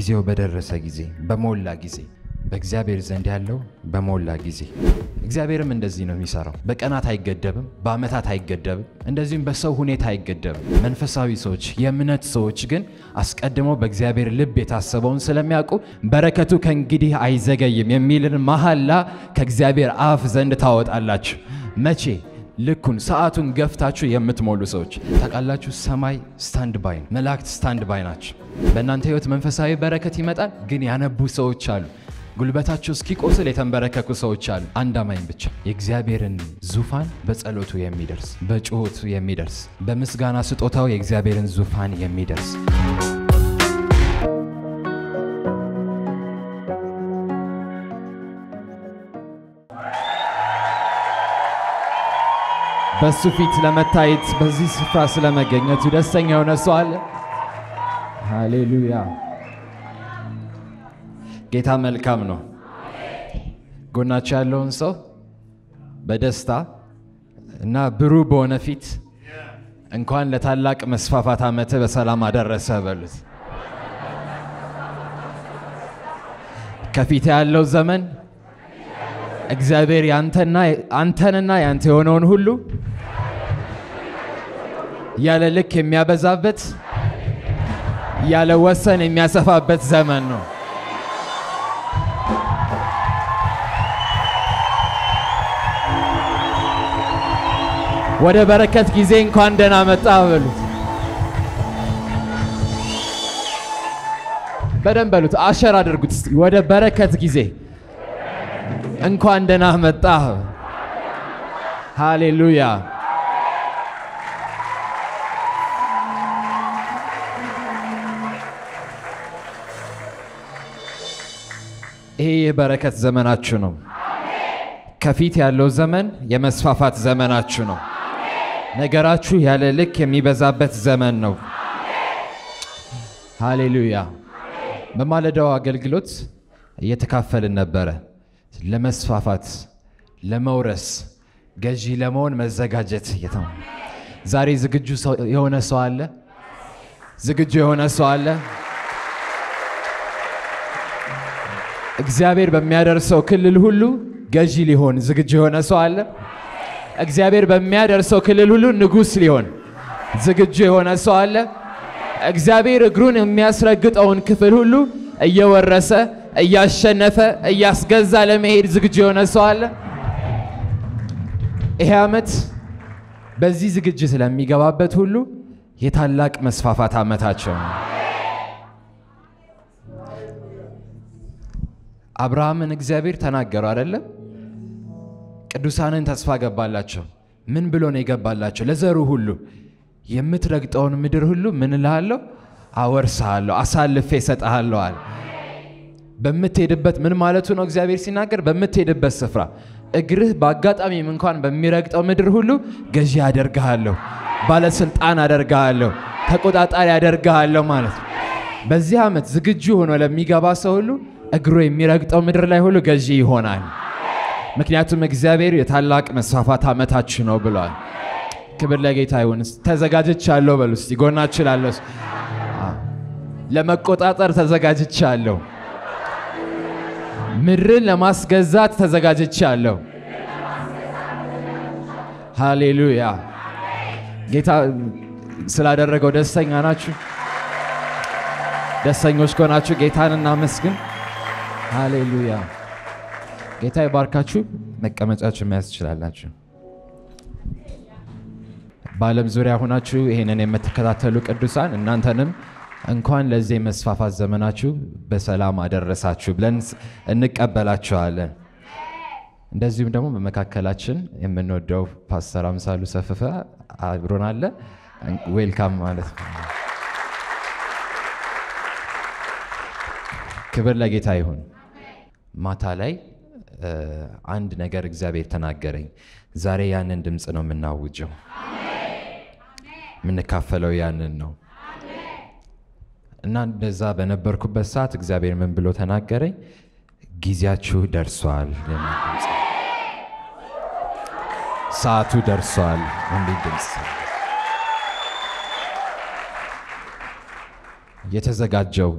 ጊዜው በደረሰ ጊዜ በሞላ ጊዜ በእግዚአብሔር ዘንድ ያለው በሞላ ጊዜ። እግዚአብሔርም እንደዚህ ነው የሚሰራው። በቀናት አይገደብም፣ በዓመታት አይገደብም፣ እንደዚሁም በሰው ሁኔታ አይገደብም። መንፈሳዊ ሰዎች፣ የእምነት ሰዎች ግን አስቀድመው በእግዚአብሔር ልብ የታሰበውን ስለሚያውቁ በረከቱ ከእንግዲህ አይዘገይም የሚልን መሐላ ከእግዚአብሔር አፍ ዘንድ ታወጣላችሁ። መቼ? ልኩን ሰዓቱን ገፍታችሁ የምትሞሉ ሰዎች ታውቃላችሁ፣ ሰማይ ስታንድ ባይ ነው። መላእክት ስታንድ ባይ ናቸው። በእናንተ ህይወት መንፈሳዊ በረከት ይመጣል፣ ግን ያነቡ ሰዎች አሉ። ጉልበታቸው እስኪቆስል የተንበረከኩ ሰዎች አሉ። አንድ አማኝ ብቻ የእግዚአብሔርን ዙፋን በጸሎቱ የሚደርስ በጩኸቱ የሚደርስ በምስጋና ስጦታው የእግዚአብሔርን ዙፋን የሚደርስ በእሱ ፊት ለመታየት በዚህ ስፍራ ስለመገኘቱ ደስተኛ የሆነ ሰው አለ? ሃሌሉያ! ጌታ መልካም ነው። ጎናቸው ያለውን ሰው በደስታ እና ብሩህ በሆነ ፊት እንኳን ለታላቅ መስፋፋት ዓመት በሰላም አደረሰ በሉት። ከፊት ያለው ዘመን እግዚአብሔር አንተንና ያንተ የሆነውን ሁሉ ያለ ልክ የሚያበዛበት ያለ ወሰን የሚያሰፋበት ዘመን ነው። ወደ በረከት ጊዜ እንኳን ደህና መጣ በሉት። በደንብ በሉት። አሸር አድርጉት። ወደ በረከት ጊዜ እንኳን ደህና መጣህ። ሃሌሉያ። ይሄ የበረከት ዘመናችሁ ነው። ከፊት ያለው ዘመን የመስፋፋት ዘመናችሁ ነው። ነገራችሁ ያለ ልክ የሚበዛበት ዘመን ነው። ሃሌሉያ። በማለዳው አገልግሎት እየተካፈልን ነበረ። ለመስፋፋት ለመውረስ ገዢ ለመሆን መዘጋጀት ጌታ ዛሬ ዝግጁ የሆነ ሰው አለ ዝግጁ የሆነ ሰው አለ እግዚአብሔር በሚያደርሰው ክልል ሁሉ ገዢ ሊሆን ዝግጁ የሆነ ሰው አለ እግዚአብሔር በሚያደርሰው ክልል ሁሉ ንጉስ ሊሆን ዝግጁ የሆነ ሰው አለ እግዚአብሔር እግሩን የሚያስረግጠውን ክፍል ሁሉ እየወረሰ እያሸነፈ እያስገዛ ለመሄድ ዝግጁ የሆነ ሰው አለ? ይሄ ዓመት በዚህ ዝግጅት ለሚገባበት ሁሉ የታላቅ መስፋፋት ዓመታቸው ነው። አብርሃምን እግዚአብሔር ተናገሩ አይደለም? ቅዱሳንን ተስፋ ገባላቸው። ምን ብሎ ነው የገባላቸው? ለዘሩ ሁሉ የምትረግጠውን ምድር ሁሉ ምን እልሃለሁ? አወርስሃለሁ፣ አሳልፌ እሰጥሃለሁ አለ። በምትሄድበት ምን ማለቱ ነው? እግዚአብሔር ሲናገር በምትሄድበት ስፍራ እግርህ በአጋጣሚም እንኳን በሚረግጠው ምድር ሁሉ ገዢ አደርግሃለሁ፣ ባለስልጣን አደርግሃለሁ፣ ተቆጣጣሪ አደርግሃለሁ ማለት ነው። በዚህ ዓመት ዝግጁ ሆኖ ለሚገባ ሰው ሁሉ እግሩ የሚረግጠው ምድር ላይ ሁሉ ገዢ ይሆናል። ምክንያቱም እግዚአብሔር የታላቅ መስፋፋት ዓመታችሁ ነው ብሏል። ክብር ለጌታ ይሁን። ተዘጋጅቻለሁ በሉ እስቲ፣ ጎናችሁ ላለሁ ለመቆጣጠር ተዘጋጅቻለሁ። ምድርን ለማስገዛት ተዘጋጅቻለሁ። ሃሌሉያ! ጌታ ስላደረገው ደስተኛ ናችሁ? ደስተኞች ከሆናችሁ ጌታን እናመስግን። ሃሌሉያ! ጌታ ይባርካችሁ። መቀመጫችሁ መያዝ ትችላላችሁ። በዓለም ዙሪያ ሆናችሁ ይህንን የምትከታተሉ ቅዱሳን እናንተንም እንኳን ለዚህ የመስፋፋት ዘመናችሁ በሰላም አደረሳችሁ ብለን እንቀበላችኋለን። እንደዚሁም ደግሞ በመካከላችን የምንወደው ፓስተር አምሳሉ ሰፍፈ አብሮናለ። ዌልካም ማለት ነው። ክብር ለጌታ ይሁን። ማታ ላይ አንድ ነገር እግዚአብሔር ተናገረኝ። ዛሬ ያንን ድምፅ ነው የምናውጀው፣ የምንካፈለው ያንን ነው። እና በዛ በነበርኩበት ሰዓት እግዚአብሔር ምን ብሎ ተናገረኝ? ጊዜያችሁ ደርሷል፣ ሰዓቱ ደርሷል እንዲህ ድምፅ የተዘጋጀው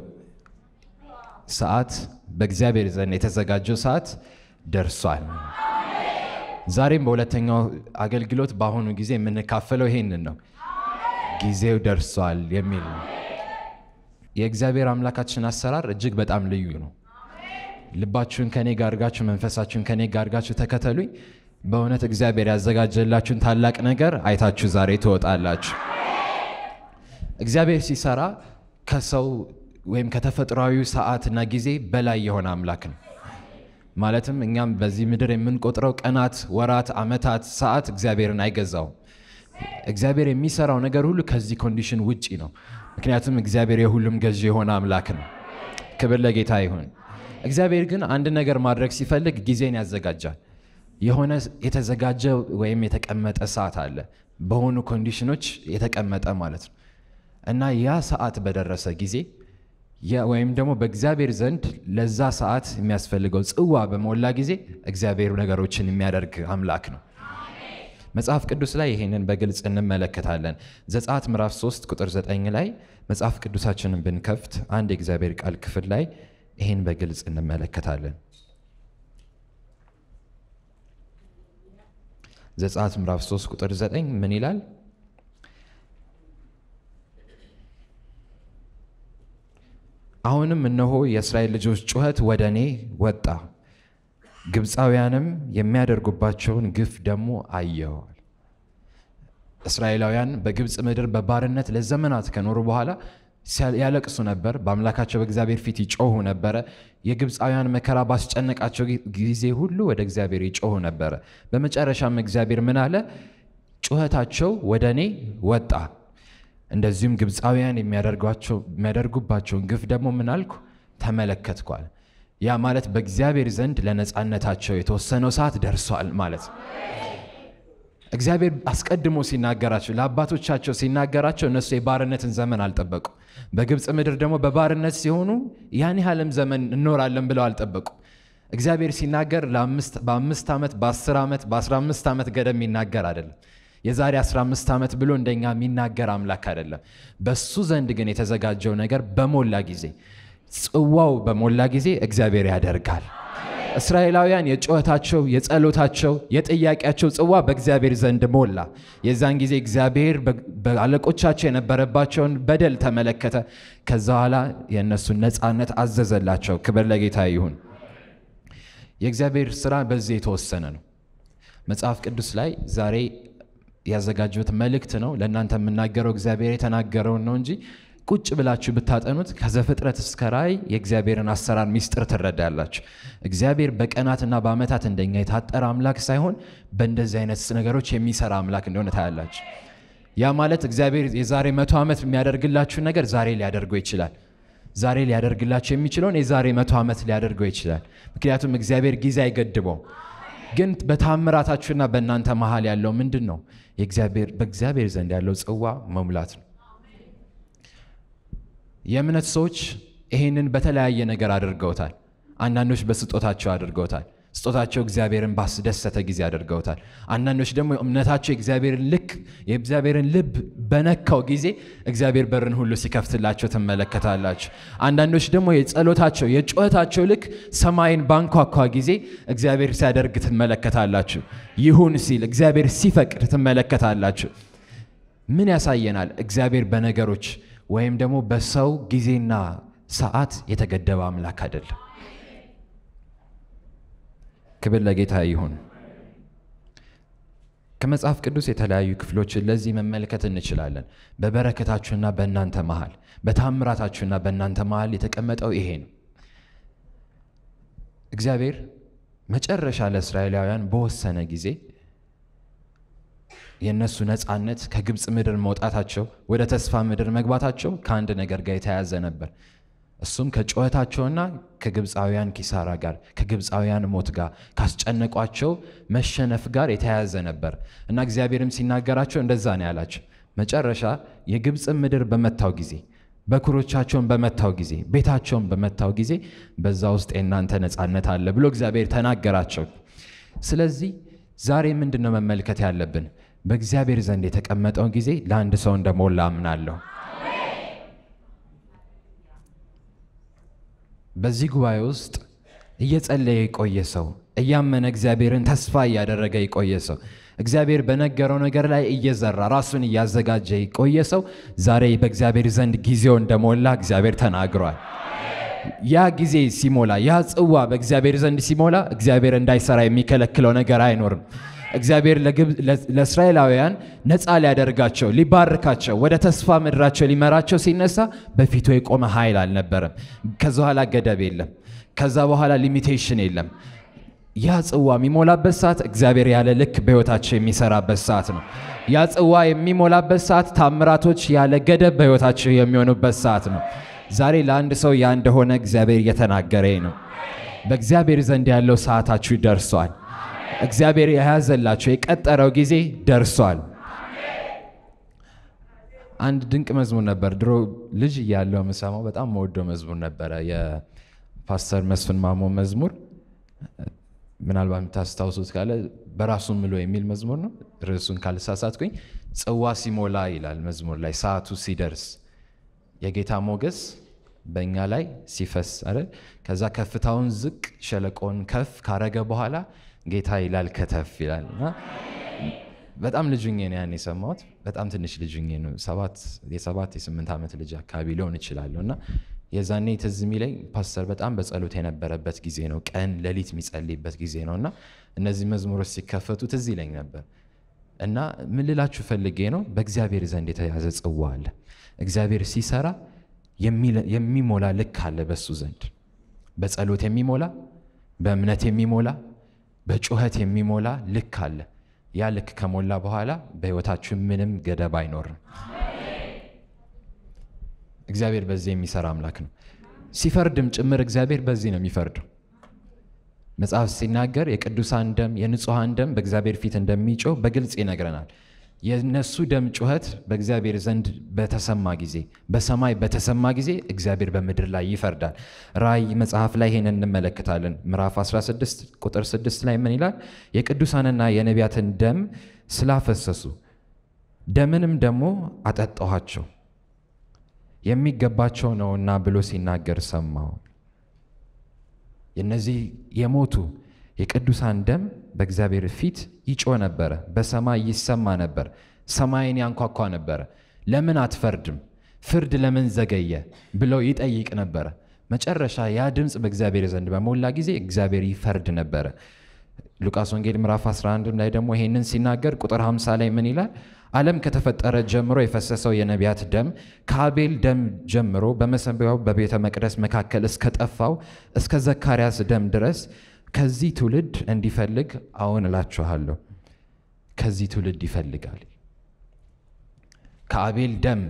ሰዓት በእግዚአብሔር ዘንድ የተዘጋጀው ሰዓት ደርሷል። ዛሬም በሁለተኛው አገልግሎት በአሁኑ ጊዜ የምንካፈለው ይሄንን ነው፣ ጊዜው ደርሷል የሚል ነው። የእግዚአብሔር አምላካችን አሰራር እጅግ በጣም ልዩ ነው። ልባችሁን ከኔ ጋር አድርጋችሁ መንፈሳችሁን ከኔ ጋር ተከተሉኝ። በእውነት እግዚአብሔር ያዘጋጀላችሁን ታላቅ ነገር አይታችሁ ዛሬ ትወጣላችሁ። እግዚአብሔር ሲሰራ ከሰው ወይም ከተፈጥሯዊ ሰዓትና ጊዜ በላይ የሆነ አምላክ ነው። ማለትም እኛም በዚህ ምድር የምንቆጥረው ቀናት፣ ወራት፣ አመታት፣ ሰዓት እግዚአብሔርን አይገዛውም። እግዚአብሔር የሚሰራው ነገር ሁሉ ከዚህ ኮንዲሽን ውጪ ነው። ምክንያቱም እግዚአብሔር የሁሉም ገዢ የሆነ አምላክ ነው። ክብር ለጌታ ይሁን። እግዚአብሔር ግን አንድ ነገር ማድረግ ሲፈልግ ጊዜን ያዘጋጃል። የሆነ የተዘጋጀ ወይም የተቀመጠ ሰዓት አለ፣ በሆኑ ኮንዲሽኖች የተቀመጠ ማለት ነው። እና ያ ሰዓት በደረሰ ጊዜ ወይም ደግሞ በእግዚአብሔር ዘንድ ለዛ ሰዓት የሚያስፈልገው ጽዋ በሞላ ጊዜ እግዚአብሔር ነገሮችን የሚያደርግ አምላክ ነው። መጽሐፍ ቅዱስ ላይ ይሄንን በግልጽ እንመለከታለን። ዘጸአት ምዕራፍ 3 ቁጥር 9 ላይ መጽሐፍ ቅዱሳችንን ብንከፍት አንድ የእግዚአብሔር ቃል ክፍል ላይ ይሄን በግልጽ እንመለከታለን። ዘጸአት ምዕራፍ 3 ቁጥር 9 ምን ይላል? አሁንም እነሆ የእስራኤል ልጆች ጩኸት ወደ እኔ ወጣ ግብፃውያንም የሚያደርጉባቸውን ግፍ ደግሞ አየዋል። እስራኤላውያን በግብፅ ምድር በባርነት ለዘመናት ከኖሩ በኋላ ያለቅሱ ነበር፣ በአምላካቸው በእግዚአብሔር ፊት ይጮሁ ነበረ። የግብፃውያን መከራ ባስጨነቃቸው ጊዜ ሁሉ ወደ እግዚአብሔር ይጮሁ ነበረ። በመጨረሻም እግዚአብሔር ምን አለ? ጩኸታቸው ወደ እኔ ወጣ። እንደዚሁም ግብፃውያን የሚያደርጉባቸውን ግፍ ደግሞ ምን አልኩ? ተመለከትኳል። ያ ማለት በእግዚአብሔር ዘንድ ለነፃነታቸው የተወሰነው ሰዓት ደርሷል ማለት ነው። እግዚአብሔር አስቀድሞ ሲናገራቸው ለአባቶቻቸው ሲናገራቸው እነሱ የባርነትን ዘመን አልጠበቁ። በግብፅ ምድር ደግሞ በባርነት ሲሆኑ ያን ያህልም ዘመን እኖራለን ብለው አልጠበቁ። እግዚአብሔር ሲናገር በአምስት ዓመት በአስር ዓመት በአስራ አምስት ዓመት ገደም ይናገር አይደለም። የዛሬ 15 ዓመት ብሎ እንደኛ የሚናገር አምላክ አይደለም። በሱ ዘንድ ግን የተዘጋጀው ነገር በሞላ ጊዜ ጽዋው በሞላ ጊዜ እግዚአብሔር ያደርጋል። እስራኤላውያን የጩኸታቸው፣ የጸሎታቸው፣ የጥያቄያቸው ጽዋ በእግዚአብሔር ዘንድ ሞላ። የዛን ጊዜ እግዚአብሔር በአለቆቻቸው የነበረባቸውን በደል ተመለከተ። ከዛ ኋላ የእነሱን ነፃነት አዘዘላቸው። ክብር ለጌታ ይሁን። የእግዚአብሔር ስራ በዚህ የተወሰነ ነው። መጽሐፍ ቅዱስ ላይ ዛሬ ያዘጋጁት መልእክት ነው ለእናንተ የምናገረው እግዚአብሔር የተናገረውን ነው እንጂ ቁጭ ብላችሁ ብታጠኑት ከዘፍጥረት እስከ ራእይ የእግዚአብሔርን አሰራር ሚስጥር ትረዳላችሁ። እግዚአብሔር በቀናትና በዓመታት እንደኛ የታጠረ አምላክ ሳይሆን በእንደዚህ አይነት ነገሮች የሚሰራ አምላክ እንደሆነ ታያላችሁ። ያ ማለት እግዚአብሔር የዛሬ መቶ ዓመት የሚያደርግላችሁ ነገር ዛሬ ሊያደርገው ይችላል። ዛሬ ሊያደርግላችሁ የሚችለውን የዛሬ መቶ ዓመት ሊያደርገው ይችላል። ምክንያቱም እግዚአብሔር ጊዜ አይገድበውም። ግን በታምራታችሁና በእናንተ መሀል ያለው ምንድን ነው? በእግዚአብሔር ዘንድ ያለው ጽዋ መሙላት ነው። የእምነት ሰዎች ይሄንን በተለያየ ነገር አድርገውታል። አንዳንዶች በስጦታቸው አድርገውታል። ስጦታቸው እግዚአብሔርን ባስደሰተ ጊዜ አድርገውታል። አንዳንዶች ደግሞ እምነታቸው የእግዚአብሔርን ልክ የእግዚአብሔርን ልብ በነካው ጊዜ እግዚአብሔር በርን ሁሉ ሲከፍትላቸው ትመለከታላችሁ። አንዳንዶች ደግሞ የጸሎታቸው የጩኸታቸው ልክ ሰማይን ባንኳኳ ጊዜ እግዚአብሔር ሲያደርግ ትመለከታላችሁ። ይሁን ሲል እግዚአብሔር ሲፈቅድ ትመለከታላችሁ። ምን ያሳየናል? እግዚአብሔር በነገሮች ወይም ደግሞ በሰው ጊዜና ሰዓት የተገደበ አምላክ አይደለም። ክብር ለጌታ ይሁን። ከመጽሐፍ ቅዱስ የተለያዩ ክፍሎችን ለዚህ መመልከት እንችላለን። በበረከታችሁና በእናንተ መሃል፣ በታምራታችሁና በእናንተ መሃል የተቀመጠው ይሄ ነው። እግዚአብሔር መጨረሻ ለእስራኤላውያን በወሰነ ጊዜ የእነሱ ነፃነት ከግብፅ ምድር መውጣታቸው ወደ ተስፋ ምድር መግባታቸው ከአንድ ነገር ጋር የተያያዘ ነበር። እሱም ከጩኸታቸውና ከግብፃውያን ኪሳራ ጋር ከግብፃውያን ሞት ጋር ካስጨነቋቸው መሸነፍ ጋር የተያያዘ ነበር እና እግዚአብሔርም ሲናገራቸው እንደዛ ነው ያላቸው። መጨረሻ የግብፅ ምድር በመታው ጊዜ በኩሮቻቸውን በመታው ጊዜ ቤታቸውን በመታው ጊዜ በዛ ውስጥ የእናንተ ነፃነት አለ ብሎ እግዚአብሔር ተናገራቸው። ስለዚህ ዛሬ ምንድን ነው መመልከት ያለብን? በእግዚአብሔር ዘንድ የተቀመጠውን ጊዜ ለአንድ ሰው እንደሞላ አምናለሁ። በዚህ ጉባኤ ውስጥ እየጸለየ የቆየ ሰው እያመነ እግዚአብሔርን ተስፋ እያደረገ የቆየ ሰው እግዚአብሔር በነገረው ነገር ላይ እየዘራ ራሱን እያዘጋጀ የቆየ ሰው ዛሬ በእግዚአብሔር ዘንድ ጊዜው እንደሞላ እግዚአብሔር ተናግሯል። ያ ጊዜ ሲሞላ፣ ያ ጽዋ በእግዚአብሔር ዘንድ ሲሞላ እግዚአብሔር እንዳይሰራ የሚከለክለው ነገር አይኖርም። እግዚአብሔር ለእስራኤላውያን ነፃ ሊያደርጋቸው ሊባርካቸው ወደ ተስፋ ምድራቸው ሊመራቸው ሲነሳ በፊቱ የቆመ ኃይል አልነበረም። ከዛ በኋላ ገደብ የለም። ከዛ በኋላ ሊሚቴሽን የለም። ያ ጽዋ የሚሞላበት ሰዓት እግዚአብሔር ያለ ልክ በሕይወታቸው የሚሰራበት ሰዓት ነው። ያ ጽዋ የሚሞላበት ሰዓት ታምራቶች ያለ ገደብ በሕይወታቸው የሚሆኑበት ሰዓት ነው። ዛሬ ለአንድ ሰው ያ እንደሆነ እግዚአብሔር እየተናገረኝ ነው። በእግዚአብሔር ዘንድ ያለው ሰዓታችሁ ደርሷል። እግዚአብሔር የያዘላቸው የቀጠረው ጊዜ ደርሷል። አንድ ድንቅ መዝሙር ነበር ድሮ ልጅ እያለው የምሰማው በጣም መወደው መዝሙር ነበረ፣ የፓስተር መስፍን ማሞ መዝሙር። ምናልባት የምታስታውሱት ካለ በራሱ ምሎ የሚል መዝሙር ነው። ርዕሱን ካልሳሳትኩኝ ጽዋ ሲሞላ ይላል መዝሙር ላይ ሰዓቱ ሲደርስ የጌታ ሞገስ በእኛ ላይ ሲፈስ አይደል? ከዛ ከፍታውን ዝቅ ሸለቆን ከፍ ካረገ በኋላ ጌታ ይላል ከተፍ ይላል እና በጣም ልጁኜ ነው ያን የሰማሁት። በጣም ትንሽ ልጁኜ ነው የሰባት የስምንት ዓመት ልጅ አካባቢ ሊሆን ይችላሉ። እና የዛኔ ትዝ የሚለኝ ፓስተር በጣም በጸሎት የነበረበት ጊዜ ነው። ቀን ሌሊት የሚጸልይበት ጊዜ ነው እና እነዚህ መዝሙሮች ሲከፈቱ ትዝ ይለኝ ነበር እና ምን ልላችሁ ፈልጌ ነው፣ በእግዚአብሔር ዘንድ የተያዘ ጽዋ አለ። እግዚአብሔር ሲሰራ የሚሞላ ልክ አለ በሱ ዘንድ በጸሎት የሚሞላ በእምነት የሚሞላ በጩኸት የሚሞላ ልክ አለ። ያ ልክ ከሞላ በኋላ በህይወታችሁ ምንም ገደብ አይኖርም። እግዚአብሔር በዚህ የሚሰራ አምላክ ነው። ሲፈርድም ጭምር እግዚአብሔር በዚህ ነው የሚፈርደው። መጽሐፍ ሲናገር የቅዱሳን ደም የንጹሐን ደም በእግዚአብሔር ፊት እንደሚጮህ በግልጽ ይነግረናል። የነሱ ደም ጩኸት በእግዚአብሔር ዘንድ በተሰማ ጊዜ በሰማይ በተሰማ ጊዜ እግዚአብሔር በምድር ላይ ይፈርዳል። ራእይ መጽሐፍ ላይ ይሄን እንመለከታለን። ምዕራፍ 16 ቁጥር 6 ላይ ምን ይላል? የቅዱሳንና የነቢያትን ደም ስላፈሰሱ ደምንም ደግሞ አጠጣኋቸው የሚገባቸው ነውና ብሎ ሲናገር ሰማው። የነዚህ የሞቱ የቅዱሳን ደም በእግዚአብሔር ፊት ይጮ ነበረ፣ በሰማይ ይሰማ ነበር፣ ሰማይን ያንኳኳ ነበረ። ለምን አትፈርድም? ፍርድ ለምን ዘገየ? ብለው ይጠይቅ ነበረ። መጨረሻ ያ ድምፅ በእግዚአብሔር ዘንድ በሞላ ጊዜ እግዚአብሔር ይፈርድ ነበረ። ሉቃስ ወንጌል ምዕራፍ 11 ላይ ደግሞ ይሄንን ሲናገር ቁጥር 50 ላይ ምን ይላል? ዓለም ከተፈጠረ ጀምሮ የፈሰሰው የነቢያት ደም ከአቤል ደም ጀምሮ በመሰንበያው በቤተ መቅደስ መካከል እስከጠፋው እስከ ዘካርያስ ደም ድረስ ከዚህ ትውልድ እንዲፈልግ አሁን እላችኋለሁ ከዚህ ትውልድ ይፈልጋል። ከአቤል ደም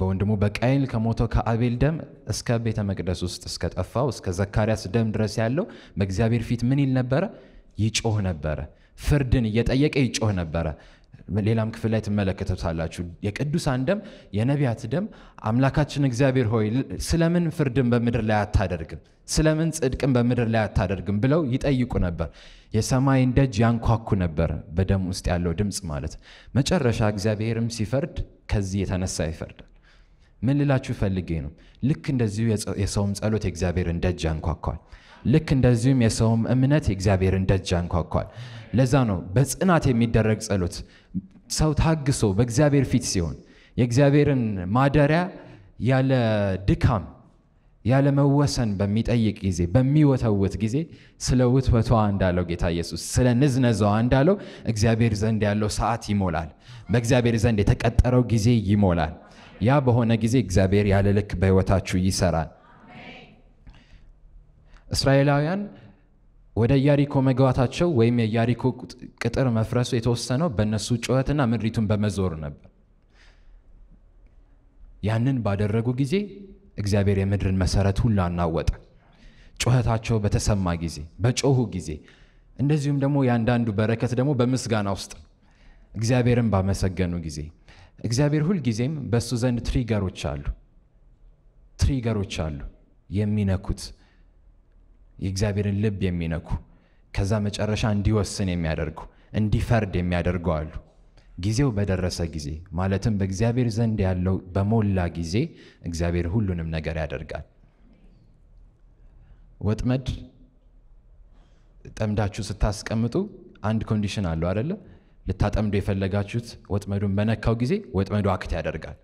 በወንድሙ በቃይል ከሞተው ከአቤል ደም እስከ ቤተ መቅደስ ውስጥ እስከ ጠፋው እስከ ዘካርያስ ደም ድረስ ያለው በእግዚአብሔር ፊት ምን ይል ነበረ? ይጮህ ነበረ። ፍርድን እየጠየቀ ይጮህ ነበረ። ሌላም ክፍል ላይ ትመለከተታላችሁ። የቅዱሳን ደም የነቢያት ደም አምላካችን እግዚአብሔር ሆይ ስለምን ፍርድን በምድር ላይ አታደርግም? ስለምን ጽድቅን በምድር ላይ አታደርግም? ብለው ይጠይቁ ነበር። የሰማይን ደጅ ያንኳኩ ነበር፣ በደም ውስጥ ያለው ድምፅ ማለት። መጨረሻ እግዚአብሔርም ሲፈርድ ከዚህ የተነሳ ይፈርዳል። ምን ልላችሁ ፈልጌ ነው? ልክ እንደዚሁ የሰውም ጸሎት የእግዚአብሔርን ደጅ ያንኳኳል። ልክ እንደዚሁም የሰውም እምነት የእግዚአብሔርን ደጅ ያንኳኳል። ለዛ ነው በጽናት የሚደረግ ጸሎት ሰው ታግሶ በእግዚአብሔር ፊት ሲሆን የእግዚአብሔርን ማደሪያ ያለ ድካም ያለ መወሰን በሚጠይቅ ጊዜ በሚወተውት ጊዜ ስለ ውትወቷ እንዳለው ጌታ ኢየሱስ ስለ ንዝነዛዋ እንዳለው እግዚአብሔር ዘንድ ያለው ሰዓት ይሞላል። በእግዚአብሔር ዘንድ የተቀጠረው ጊዜ ይሞላል። ያ በሆነ ጊዜ እግዚአብሔር ያለ ልክ በሕይወታችሁ ይሰራል። እስራኤላውያን ወደ ኢያሪኮ መግባታቸው ወይም የኢያሪኮ ቅጥር መፍረሱ የተወሰነው በእነሱ ጩኸትና ምድሪቱን በመዞር ነበር። ያንን ባደረጉ ጊዜ እግዚአብሔር የምድርን መሰረት ሁሉ አናወጠ። ጩኸታቸው በተሰማ ጊዜ፣ በጮሁ ጊዜ እንደዚሁም ደግሞ የአንዳንዱ በረከት ደግሞ በምስጋና ውስጥ እግዚአብሔርን ባመሰገኑ ጊዜ እግዚአብሔር ሁልጊዜም በእሱ ዘንድ ትሪገሮች አሉ ትሪገሮች አሉ የሚነኩት የእግዚአብሔርን ልብ የሚነኩ ከዛ መጨረሻ እንዲወስን የሚያደርጉ እንዲፈርድ የሚያደርጉ አሉ። ጊዜው በደረሰ ጊዜ ማለትም በእግዚአብሔር ዘንድ ያለው በሞላ ጊዜ እግዚአብሔር ሁሉንም ነገር ያደርጋል። ወጥመድ ጠምዳችሁ ስታስቀምጡ አንድ ኮንዲሽን አለው አደለ? ልታጠምዱ የፈለጋችሁት ወጥመዱን በነካው ጊዜ ወጥመዱ አክት ያደርጋል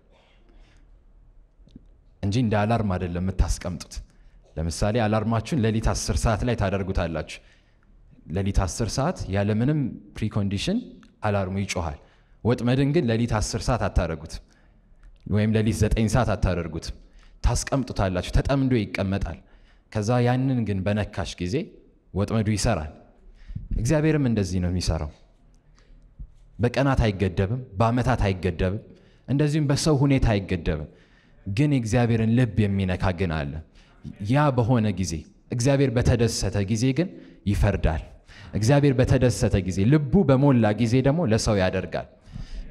እንጂ እንደ አላርም አይደለም የምታስቀምጡት። ለምሳሌ አላርማችሁን ሌሊት 10 ሰዓት ላይ ታደርጉታላችሁ። ሌሊት 10 ሰዓት ያለምንም ፕሪኮንዲሽን አላርሙ ይጮሃል። ወጥመድን ግን ሌሊት 10 ሰዓት አታደርጉት፣ ወይም ሌሊት 9 ሰዓት አታደርጉት ታስቀምጡታላችሁ፣ ተጠምዶ ይቀመጣል። ከዛ ያንን ግን በነካሽ ጊዜ ወጥመዱ ይሰራል። እግዚአብሔርም እንደዚህ ነው የሚሰራው። በቀናት አይገደብም፣ በአመታት አይገደብም፣ እንደዚሁም በሰው ሁኔታ አይገደብም። ግን የእግዚአብሔርን ልብ የሚነካ ግን አለ። ያ በሆነ ጊዜ እግዚአብሔር በተደሰተ ጊዜ ግን ይፈርዳል። እግዚአብሔር በተደሰተ ጊዜ ልቡ በሞላ ጊዜ ደግሞ ለሰው ያደርጋል።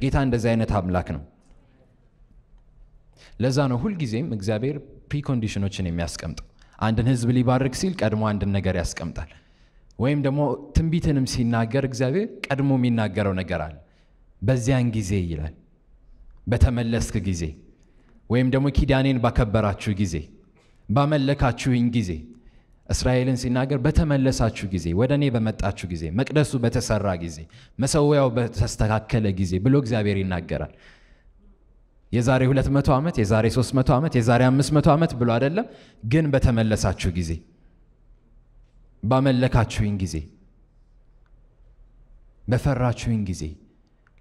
ጌታ እንደዚህ አይነት አምላክ ነው። ለዛ ነው ሁልጊዜም እግዚአብሔር ፕሪኮንዲሽኖችን የሚያስቀምጠው። አንድን ህዝብ ሊባርክ ሲል ቀድሞ አንድን ነገር ያስቀምጣል። ወይም ደግሞ ትንቢትንም ሲናገር እግዚአብሔር ቀድሞ የሚናገረው ነገር አለ። በዚያን ጊዜ ይላል፣ በተመለስክ ጊዜ ወይም ደግሞ ኪዳኔን ባከበራችሁ ጊዜ ባመለካችሁኝ ጊዜ እስራኤልን ሲናገር በተመለሳችሁ ጊዜ ወደ እኔ በመጣችሁ ጊዜ መቅደሱ በተሰራ ጊዜ መሰዊያው በተስተካከለ ጊዜ ብሎ እግዚአብሔር ይናገራል። የዛሬ 200 ዓመት፣ የዛሬ 300 ዓመት፣ የዛሬ 500 ዓመት ብሎ አይደለም፣ ግን በተመለሳችሁ ጊዜ ባመለካችሁኝ ጊዜ በፈራችሁኝ ጊዜ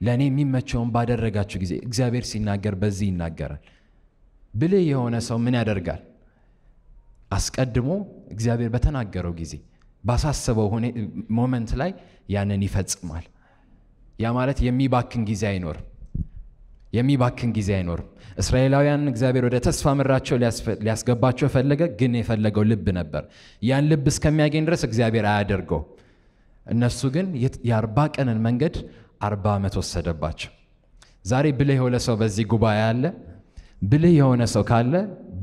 ለእኔ የሚመቸውን ባደረጋችሁ ጊዜ እግዚአብሔር ሲናገር በዚህ ይናገራል። ብልህ የሆነ ሰው ምን ያደርጋል? አስቀድሞ እግዚአብሔር በተናገረው ጊዜ ባሳሰበው ሞመንት ላይ ያንን ይፈጽማል። ያ ማለት የሚባክን ጊዜ አይኖርም። የሚባክን ጊዜ አይኖርም። እስራኤላውያንን እግዚአብሔር ወደ ተስፋ ምድራቸው ሊያስገባቸው ፈለገ፣ ግን የፈለገው ልብ ነበር። ያን ልብ እስከሚያገኝ ድረስ እግዚአብሔር አያደርገው። እነሱ ግን የአርባ ቀንን መንገድ አርባ ዓመት ወሰደባቸው። ዛሬ ብልህ የሆነ ሰው በዚህ ጉባኤ አለ። ብልህ የሆነ ሰው ካለ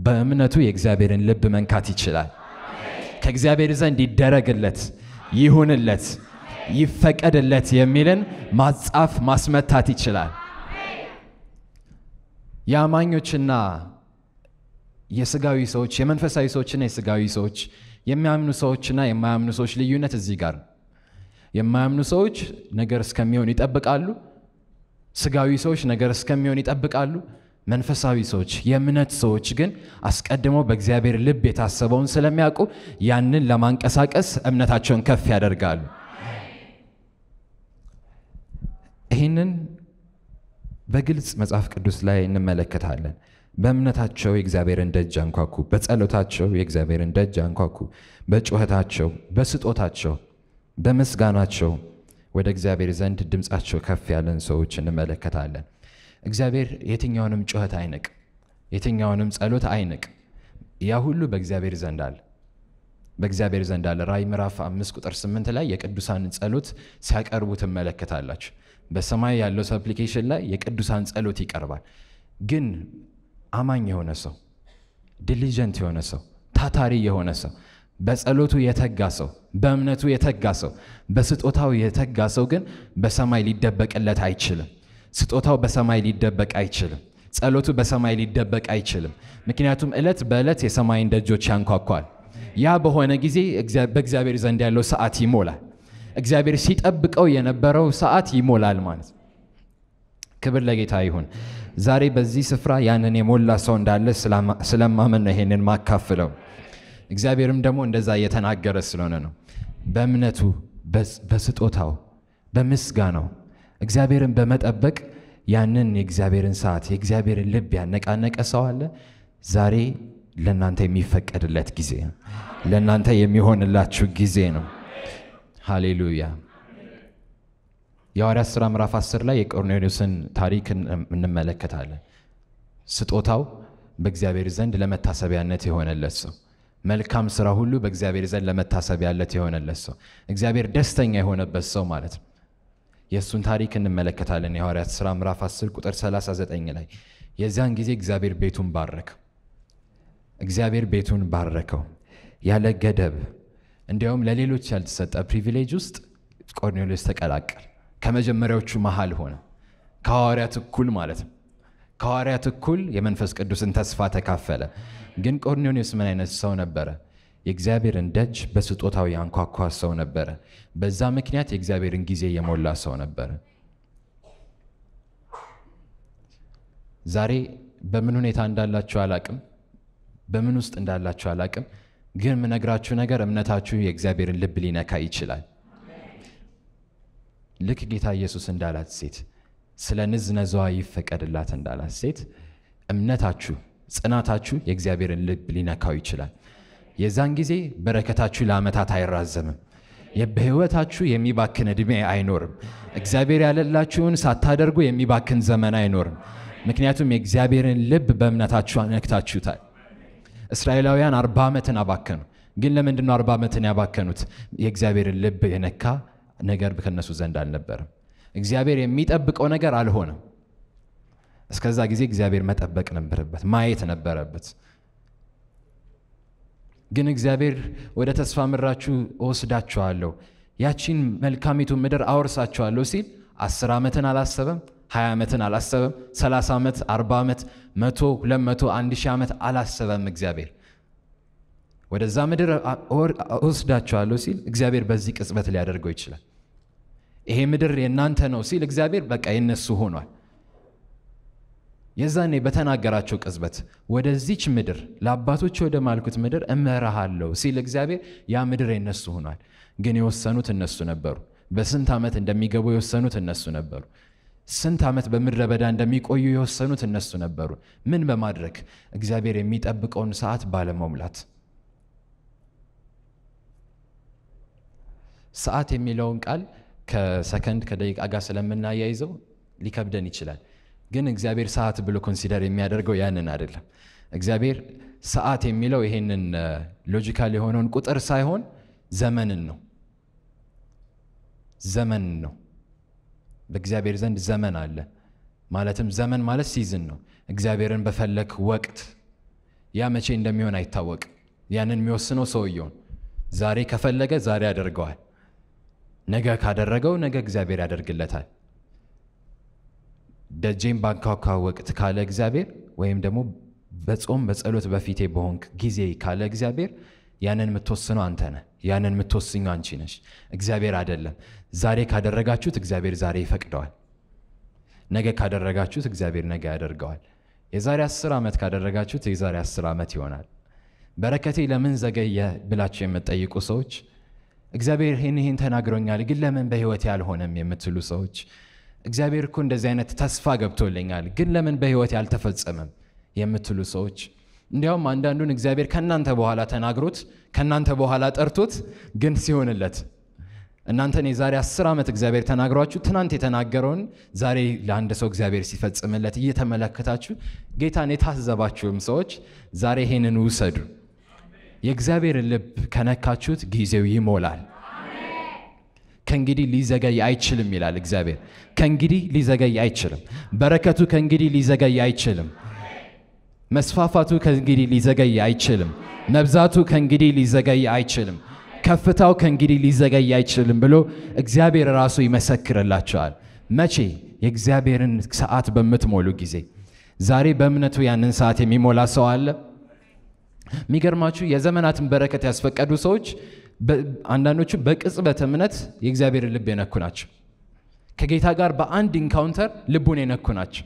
በእምነቱ የእግዚአብሔርን ልብ መንካት ይችላል። ከእግዚአብሔር ዘንድ ይደረግለት፣ ይሁንለት፣ ይፈቀድለት የሚልን ማጻፍ ማስመታት ይችላል። የአማኞችና የስጋዊ ሰዎች የመንፈሳዊ ሰዎችና የስጋዊ ሰዎች የሚያምኑ ሰዎችና የማያምኑ ሰዎች ልዩነት እዚህ ጋር ነው። የማያምኑ ሰዎች ነገር እስከሚሆን ይጠብቃሉ። ስጋዊ ሰዎች ነገር እስከሚሆን ይጠብቃሉ። መንፈሳዊ ሰዎች፣ የእምነት ሰዎች ግን አስቀድመው በእግዚአብሔር ልብ የታሰበውን ስለሚያውቁ ያንን ለማንቀሳቀስ እምነታቸውን ከፍ ያደርጋሉ። ይህንን በግልጽ መጽሐፍ ቅዱስ ላይ እንመለከታለን። በእምነታቸው የእግዚአብሔርን ደጅ አንኳኩ፣ በጸሎታቸው የእግዚአብሔርን ደጅ አንኳኩ፣ በጩኸታቸው፣ በስጦታቸው፣ በምስጋናቸው ወደ እግዚአብሔር ዘንድ ድምፃቸው ከፍ ያለን ሰዎች እንመለከታለን። እግዚአብሔር የትኛውንም ጩኸት አይንቅ፣ የትኛውንም ጸሎት አይንቅ። ያ ሁሉ በእግዚአብሔር ዘንድ አለ በእግዚአብሔር ዘንድ አለ። ራእይ ምዕራፍ አምስት ቁጥር ስምንት ላይ የቅዱሳን ጸሎት ሲያቀርቡ ትመለከታላችሁ። በሰማይ ያለው ሰፕሊኬሽን ላይ የቅዱሳን ጸሎት ይቀርባል። ግን አማኝ የሆነ ሰው፣ ዲሊጀንት የሆነ ሰው፣ ታታሪ የሆነ ሰው፣ በጸሎቱ የተጋ ሰው፣ በእምነቱ የተጋ ሰው፣ በስጦታው የተጋ ሰው ግን በሰማይ ሊደበቅለት አይችልም። ስጦታው በሰማይ ሊደበቅ አይችልም። ጸሎቱ በሰማይ ሊደበቅ አይችልም። ምክንያቱም ዕለት በዕለት የሰማይን ደጆች ያንኳኳል። ያ በሆነ ጊዜ በእግዚአብሔር ዘንድ ያለው ሰዓት ይሞላል። እግዚአብሔር ሲጠብቀው የነበረው ሰዓት ይሞላል ማለት ነው። ክብር ለጌታ ይሁን። ዛሬ በዚህ ስፍራ ያንን የሞላ ሰው እንዳለ ስለማመን ነው ይሄንን ማካፍለው። እግዚአብሔርም ደግሞ እንደዛ እየተናገረ ስለሆነ ነው። በእምነቱ በስጦታው በምስጋናው እግዚአብሔርን በመጠበቅ ያንን የእግዚአብሔርን ሰዓት የእግዚአብሔርን ልብ ያነቃነቀ ሰው አለ። ዛሬ ለእናንተ የሚፈቀድለት ጊዜ ነው። ለእናንተ የሚሆንላችሁ ጊዜ ነው። ሃሌሉያ። የሐዋርያት ሥራ ምዕራፍ 10 ላይ የቆርኔሌዎስን ታሪክ እንመለከታለን። ስጦታው በእግዚአብሔር ዘንድ ለመታሰቢያነት የሆነለት ሰው መልካም ስራ ሁሉ በእግዚአብሔር ዘንድ ለመታሰቢያነት የሆነለት ሰው እግዚአብሔር ደስተኛ የሆነበት ሰው ማለት ነው። የእሱን ታሪክ እንመለከታለን። የሐዋርያት ሥራ ምዕራፍ 10 ቁጥር 39 ላይ የዚያን ጊዜ እግዚአብሔር ቤቱን ባረከው እግዚአብሔር ቤቱን ባረከው ያለ ገደብ፣ እንዲያውም ለሌሎች ያልተሰጠ ፕሪቪሌጅ ውስጥ ቆርኔሌዎስ ተቀላቀል። ከመጀመሪያዎቹ መሃል ሆነ። ከሐዋርያት እኩል ማለት ነው። ከሐዋርያት እኩል የመንፈስ ቅዱስን ተስፋ ተካፈለ። ግን ቆርኔሌዎስ ምን አይነት ሰው ነበረ? የእግዚአብሔርን ደጅ በስጦታው ያንኳኳ ሰው ነበረ። በዛ ምክንያት የእግዚአብሔርን ጊዜ የሞላ ሰው ነበረ። ዛሬ በምን ሁኔታ እንዳላችሁ አላቅም፣ በምን ውስጥ እንዳላችሁ አላቅም። ግን የምነግራችሁ ነገር እምነታችሁ የእግዚአብሔርን ልብ ሊነካ ይችላል። ልክ ጌታ ኢየሱስ እንዳላት ሴት ስለ ንዝነዟ ይፈቀድላት እንዳላት ሴት እምነታችሁ ጽናታችሁ የእግዚአብሔርን ልብ ሊነካው ይችላል። የዛን ጊዜ በረከታችሁ ለዓመታት አይራዘምም። በህይወታችሁ የሚባክን ዕድሜ አይኖርም። እግዚአብሔር ያለላችሁን ሳታደርጉ የሚባክን ዘመን አይኖርም። ምክንያቱም የእግዚአብሔርን ልብ በእምነታችሁ ነክታችሁታል። እስራኤላውያን አርባ ዓመትን አባከኑ። ግን ለምንድን ነው አርባ ዓመትን ያባከኑት? የእግዚአብሔርን ልብ የነካ ነገር ከነሱ ዘንድ አልነበርም። እግዚአብሔር የሚጠብቀው ነገር አልሆነም። እስከዛ ጊዜ እግዚአብሔር መጠበቅ ነበረበት፣ ማየት ነበረበት። ግን እግዚአብሔር ወደ ተስፋ ምድራችሁ እወስዳችኋለሁ፣ ያቺን መልካሚቱን ምድር አወርሳችኋለሁ ሲል አስር ዓመትን አላሰበም፣ ሀያ ዓመትን አላሰበም፣ ሰላሳ ዓመት፣ አርባ ዓመት፣ መቶ ሁለት መቶ አንድ ሺህ ዓመት አላሰበም እግዚአብሔር ወደዛ ምድር እወስዳችኋለሁ ሲል እግዚአብሔር በዚህ ቅጽበት ሊያደርገው ይችላል። ይሄ ምድር የእናንተ ነው ሲል እግዚአብሔር በቃ የነሱ ሆኗል። የዛኔ በተናገራቸው ቅጽበት ወደዚች ምድር ለአባቶች ወደ ማልኩት ምድር እመራሃለሁ ሲል እግዚአብሔር ያ ምድር የነሱ ሆኗል። ግን የወሰኑት እነሱ ነበሩ። በስንት ዓመት እንደሚገቡ የወሰኑት እነሱ ነበሩ። ስንት ዓመት በምድረ በዳ እንደሚቆዩ የወሰኑት እነሱ ነበሩ። ምን በማድረግ እግዚአብሔር የሚጠብቀውን ሰዓት ባለመሙላት። ሰዓት የሚለውን ቃል ከሰከንድ ከደቂቃ ጋር ስለምናያይዘው ሊከብደን ይችላል። ግን እግዚአብሔር ሰዓት ብሎ ኮንሲደር የሚያደርገው ያንን አይደለም። እግዚአብሔር ሰዓት የሚለው ይሄንን ሎጂካል የሆነውን ቁጥር ሳይሆን ዘመንን ነው። ዘመንን ነው። በእግዚአብሔር ዘንድ ዘመን አለ። ማለትም ዘመን ማለት ሲዝን ነው። እግዚአብሔርን በፈለክ ወቅት ያ መቼ እንደሚሆን አይታወቅም። ያንን የሚወስነው ሰውየውን ዛሬ ከፈለገ ዛሬ ያደርገዋል። ነገ ካደረገው ነገ እግዚአብሔር ያደርግለታል። ደጄን ባንኳኳ ወቅት ካለ እግዚአብሔር ወይም ደግሞ በጾም በጸሎት በፊቴ በሆንክ ጊዜ ካለ እግዚአብሔር ያንን የምትወስነው አንተ ነህ። ያንን የምትወስኙ አንቺ ነሽ፣ እግዚአብሔር አይደለም። ዛሬ ካደረጋችሁት እግዚአብሔር ዛሬ ይፈቅደዋል። ነገ ካደረጋችሁት እግዚአብሔር ነገ ያደርገዋል። የዛሬ አስር ዓመት ካደረጋችሁት የዛሬ አስር ዓመት ይሆናል። በረከቴ ለምን ዘገየ ብላችሁ የምትጠይቁ ሰዎች፣ እግዚአብሔር ይህን ይህን ተናግሮኛል፣ ግን ለምን በህይወት አልሆነም የምትሉ ሰዎች እግዚአብሔር እኮ እንደዚህ አይነት ተስፋ ገብቶልኛል፣ ግን ለምን በህይወት ያልተፈጸመም የምትሉ ሰዎች እንዲያውም አንዳንዱን እግዚአብሔር ከእናንተ በኋላ ተናግሮት ከእናንተ በኋላ ጠርቶት ግን ሲሆንለት እናንተን የዛሬ አስር ዓመት እግዚአብሔር ተናግሯችሁ ትናንት የተናገረውን ዛሬ ለአንድ ሰው እግዚአብሔር ሲፈጽምለት እየተመለከታችሁ ጌታን የታዘባችሁም ሰዎች ዛሬ ይሄንን ውሰዱ። የእግዚአብሔርን ልብ ከነካችሁት ጊዜው ይሞላል። ከእንግዲህ ሊዘገይ አይችልም ይላል እግዚአብሔር። ከእንግዲህ ሊዘገይ አይችልም። በረከቱ ከእንግዲህ ሊዘገይ አይችልም። መስፋፋቱ ከእንግዲህ ሊዘገይ አይችልም። መብዛቱ ከእንግዲህ ሊዘገይ አይችልም። ከፍታው ከእንግዲህ ሊዘገይ አይችልም ብሎ እግዚአብሔር ራሱ ይመሰክርላቸዋል። መቼ? የእግዚአብሔርን ሰዓት በምትሞሉ ጊዜ። ዛሬ በእምነቱ ያንን ሰዓት የሚሞላ ሰው አለ? የሚገርማችሁ የዘመናትን በረከት ያስፈቀዱ ሰዎች አንዳንዶቹ በቅጽበት እምነት የእግዚአብሔር ልብ የነኩ ናቸው። ከጌታ ጋር በአንድ ኢንካውንተር ልቡን የነኩ ናቸው።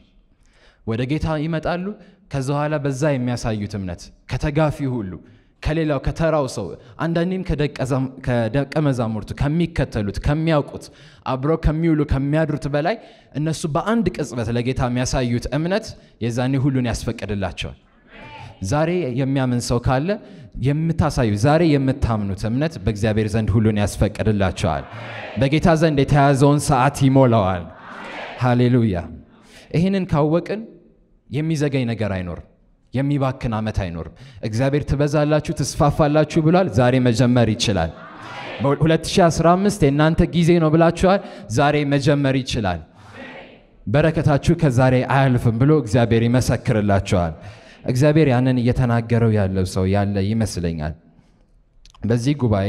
ወደ ጌታ ይመጣሉ። ከዛ በኋላ በዛ የሚያሳዩት እምነት ከተጋፊ ሁሉ ከሌላው ከተራው ሰው አንዳንዴም ከደቀ መዛሙርቱ ከሚከተሉት ከሚያውቁት አብረው ከሚውሉ ከሚያድሩት በላይ እነሱ በአንድ ቅጽበት ለጌታ የሚያሳዩት እምነት የዛኔ ሁሉን ያስፈቅድላቸዋል። ዛሬ የሚያምን ሰው ካለ የምታሳዩ ዛሬ የምታምኑት እምነት በእግዚአብሔር ዘንድ ሁሉን ያስፈቅድላቸዋል። በጌታ ዘንድ የተያዘውን ሰዓት ይሞላዋል። ሃሌሉያ። ይህንን ካወቅን የሚዘገኝ ነገር አይኖርም። የሚባክን ዓመት አይኖርም። እግዚአብሔር ትበዛላችሁ፣ ትስፋፋላችሁ ብሏል። ዛሬ መጀመር ይችላል። በ2015 የእናንተ ጊዜ ነው ብላችኋል። ዛሬ መጀመር ይችላል። በረከታችሁ ከዛሬ አያልፍም ብሎ እግዚአብሔር ይመሰክርላቸዋል። እግዚአብሔር ያንን እየተናገረው ያለው ሰው ያለ ይመስለኛል። በዚህ ጉባኤ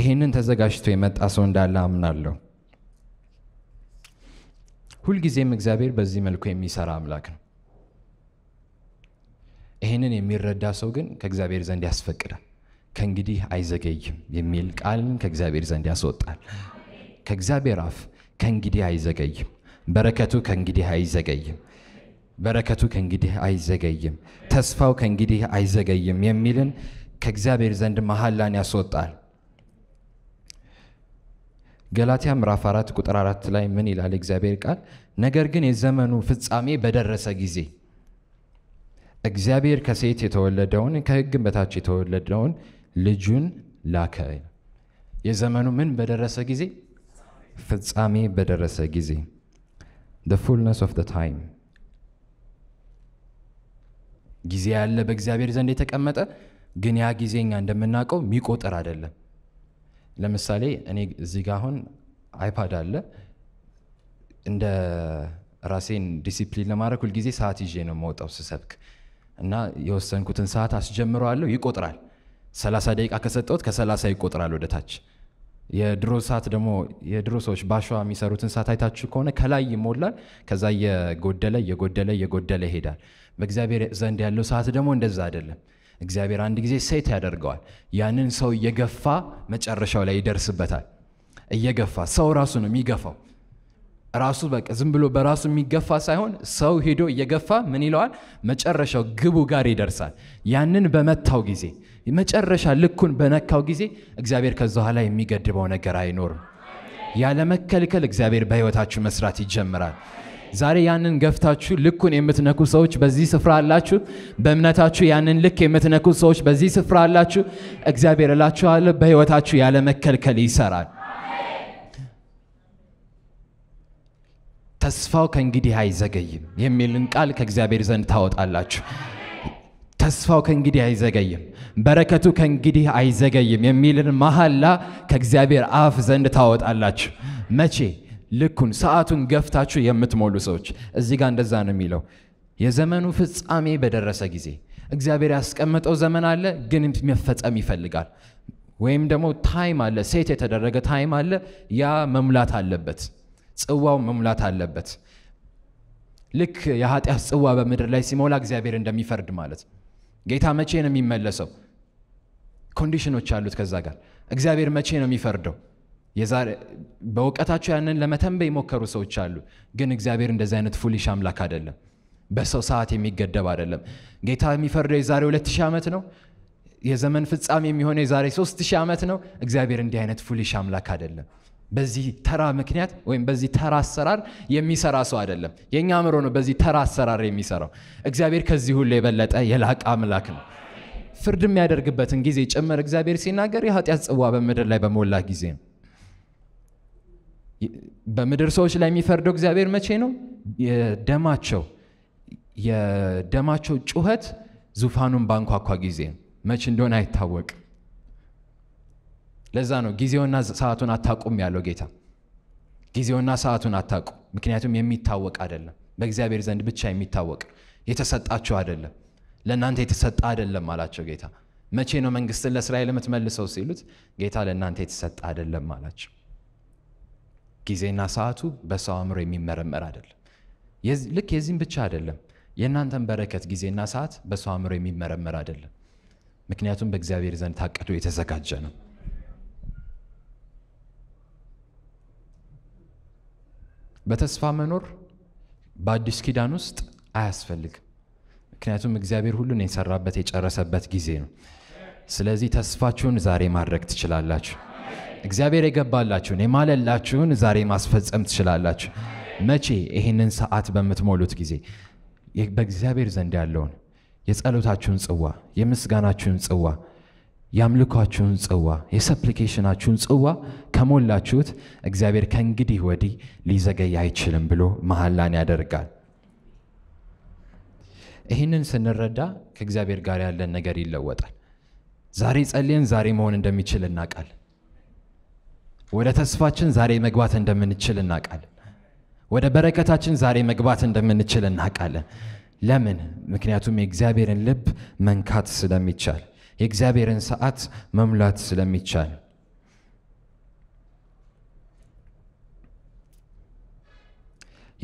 ይህንን ተዘጋጅቶ የመጣ ሰው እንዳለ አምናለሁ። ሁልጊዜም እግዚአብሔር በዚህ መልኩ የሚሰራ አምላክ ነው። ይህንን የሚረዳ ሰው ግን ከእግዚአብሔር ዘንድ ያስፈቅዳል። ከእንግዲህ አይዘገይም የሚል ቃልን ከእግዚአብሔር ዘንድ ያስወጣል። ከእግዚአብሔር አፍ ከእንግዲህ አይዘገይም፣ በረከቱ ከእንግዲህ አይዘገይም። በረከቱ ከእንግዲህ አይዘገይም፣ ተስፋው ከእንግዲህ አይዘገይም የሚልን ከእግዚአብሔር ዘንድ መሐላን ያስወጣል። ገላትያ ምዕራፍ 4 ቁጥር 4 ላይ ምን ይላል እግዚአብሔር ቃል? ነገር ግን የዘመኑ ፍጻሜ በደረሰ ጊዜ እግዚአብሔር ከሴት የተወለደውን ከሕግም በታች የተወለደውን ልጁን ላከ። የዘመኑ ምን በደረሰ ጊዜ? ፍጻሜ በደረሰ ጊዜ the fullness of the time ጊዜ ያለ በእግዚአብሔር ዘንድ የተቀመጠ ግን ያ ጊዜ እኛ እንደምናውቀው የሚቆጠር አይደለም። ለምሳሌ እኔ እዚህ ጋ አሁን አይፓድ አለ። እንደ ራሴን ዲሲፕሊን ለማድረግ ሁልጊዜ ሰዓት ይዤ ነው የምወጣው ስሰብክ እና የወሰንኩትን ሰዓት አስጀምረዋለሁ። ይቆጥራል። 30 ደቂቃ ከሰጠሁት ከ30 ይቆጥራል ወደታች። ታች የድሮ ሰዓት ደግሞ የድሮ ሰዎች ባሸዋ የሚሰሩትን ሰዓት አይታችሁ ከሆነ ከላይ ይሞላል፣ ከዛ እየጎደለ እየጎደለ እየጎደለ ይሄዳል። በእግዚአብሔር ዘንድ ያለው ሰዓት ደግሞ እንደዛ አይደለም። እግዚአብሔር አንድ ጊዜ ሴት ያደርገዋል። ያንን ሰው እየገፋ መጨረሻው ላይ ይደርስበታል። እየገፋ ሰው ራሱ ነው የሚገፋው። ራሱ በቃ ዝም ብሎ በራሱ የሚገፋ ሳይሆን ሰው ሄዶ እየገፋ ምን ይለዋል? መጨረሻው ግቡ ጋር ይደርሳል። ያንን በመታው ጊዜ መጨረሻ ልኩን በነካው ጊዜ እግዚአብሔር ከዛ ኋላ የሚገድበው ነገር አይኖርም። ያለ መከልከል እግዚአብሔር በሕይወታችሁ መስራት ይጀምራል። ዛሬ ያንን ገፍታችሁ ልኩን የምትነኩ ሰዎች በዚህ ስፍራ አላችሁ። በእምነታችሁ ያንን ልክ የምትነኩ ሰዎች በዚህ ስፍራ አላችሁ። እግዚአብሔር እላችኋለሁ በሕይወታችሁ ያለ መከልከል ይሰራል። ተስፋው ከእንግዲህ አይዘገይም የሚልን ቃል ከእግዚአብሔር ዘንድ ታወጣላችሁ። ተስፋው ከእንግዲህ አይዘገይም፣ በረከቱ ከእንግዲህ አይዘገይም የሚልን መሐላ ከእግዚአብሔር አፍ ዘንድ ታወጣላችሁ። መቼ? ልኩን ሰዓቱን ገፍታችሁ የምትሞሉ ሰዎች። እዚህ ጋር እንደዛ ነው የሚለው የዘመኑ ፍጻሜ በደረሰ ጊዜ እግዚአብሔር ያስቀመጠው ዘመን አለ፣ ግን መፈጸም ይፈልጋል። ወይም ደግሞ ታይም አለ፣ ሴት የተደረገ ታይም አለ። ያ መሙላት አለበት፣ ጽዋው መሙላት አለበት። ልክ የኃጢአት ጽዋ በምድር ላይ ሲሞላ እግዚአብሔር እንደሚፈርድ ማለት ነው። ጌታ መቼ ነው የሚመለሰው? ኮንዲሽኖች አሉት። ከዛ ጋር እግዚአብሔር መቼ ነው የሚፈርደው? በእውቀታቸው ያንን ለመተንበይ የሞከሩ ሰዎች አሉ። ግን እግዚአብሔር እንደዚህ አይነት ፉሊሽ አምላክ አይደለም። በሰው ሰዓት የሚገደብ አይደለም። ጌታ የሚፈርደው የዛሬ 2000 ዓመት ነው። የዘመን ፍጻሜ የሚሆነው የዛሬ 3000 ዓመት ነው። እግዚአብሔር እንዲህ አይነት ፉሊሽ አምላክ አይደለም። በዚህ ተራ ምክንያት ወይም በዚህ ተራ አሰራር የሚሰራ ሰው አይደለም። የእኛ አእምሮ ነው በዚህ ተራ አሰራር የሚሰራው። እግዚአብሔር ከዚህ ሁሉ የበለጠ የላቀ አምላክ ነው። ፍርድ የሚያደርግበትን ጊዜ ጭምር እግዚአብሔር ሲናገር የኃጢአት ጽዋ በምድር ላይ በሞላ ጊዜ ነው። በምድር ሰዎች ላይ የሚፈርደው እግዚአብሔር መቼ ነው? የደማቸው የደማቸው ጩኸት ዙፋኑን ባንኳኳ ጊዜ ነው። መቼ እንደሆነ አይታወቅም። ለዛ ነው ጊዜውና ሰዓቱን አታቁም ያለው ጌታ። ጊዜውና ሰዓቱን አታቁ ምክንያቱም የሚታወቅ አይደለም። በእግዚአብሔር ዘንድ ብቻ የሚታወቅ የተሰጣችሁ አይደለም፣ ለእናንተ የተሰጠ አይደለም አላቸው ጌታ። መቼ ነው መንግስትን ለእስራኤል የምትመልሰው ሲሉት ጌታ ለእናንተ የተሰጠ አይደለም አላቸው። ጊዜና ሰዓቱ በሰው አእምሮ የሚመረመር አይደለም። ልክ የዚህም ብቻ አይደለም፣ የእናንተን በረከት ጊዜና ሰዓት በሰው አእምሮ የሚመረመር አይደለም። ምክንያቱም በእግዚአብሔር ዘንድ ታቅዶ የተዘጋጀ ነው። በተስፋ መኖር በአዲስ ኪዳን ውስጥ አያስፈልግም። ምክንያቱም እግዚአብሔር ሁሉን የሰራበት የጨረሰበት ጊዜ ነው። ስለዚህ ተስፋችሁን ዛሬ ማድረግ ትችላላችሁ። እግዚአብሔር የገባላችሁን የማለላችሁን ዛሬ ማስፈጸም ትችላላችሁ። መቼ? ይህንን ሰዓት በምትሞሉት ጊዜ በእግዚአብሔር ዘንድ ያለውን የጸሎታችሁን ጽዋ፣ የምስጋናችሁን ጽዋ የአምልኳችሁን ጽዋ የሰፕሊኬሽናችሁን ጽዋ ከሞላችሁት እግዚአብሔር ከእንግዲህ ወዲህ ሊዘገይ አይችልም ብሎ መሐላን ያደርጋል። ይህንን ስንረዳ ከእግዚአብሔር ጋር ያለን ነገር ይለወጣል። ዛሬ ጸልየን ዛሬ መሆን እንደሚችል እናውቃለን። ወደ ተስፋችን ዛሬ መግባት እንደምንችል እናቃል። ወደ በረከታችን ዛሬ መግባት እንደምንችል እናውቃለን። ለምን? ምክንያቱም የእግዚአብሔርን ልብ መንካት ስለሚቻል። የእግዚአብሔርን ሰዓት መሙላት ስለሚቻል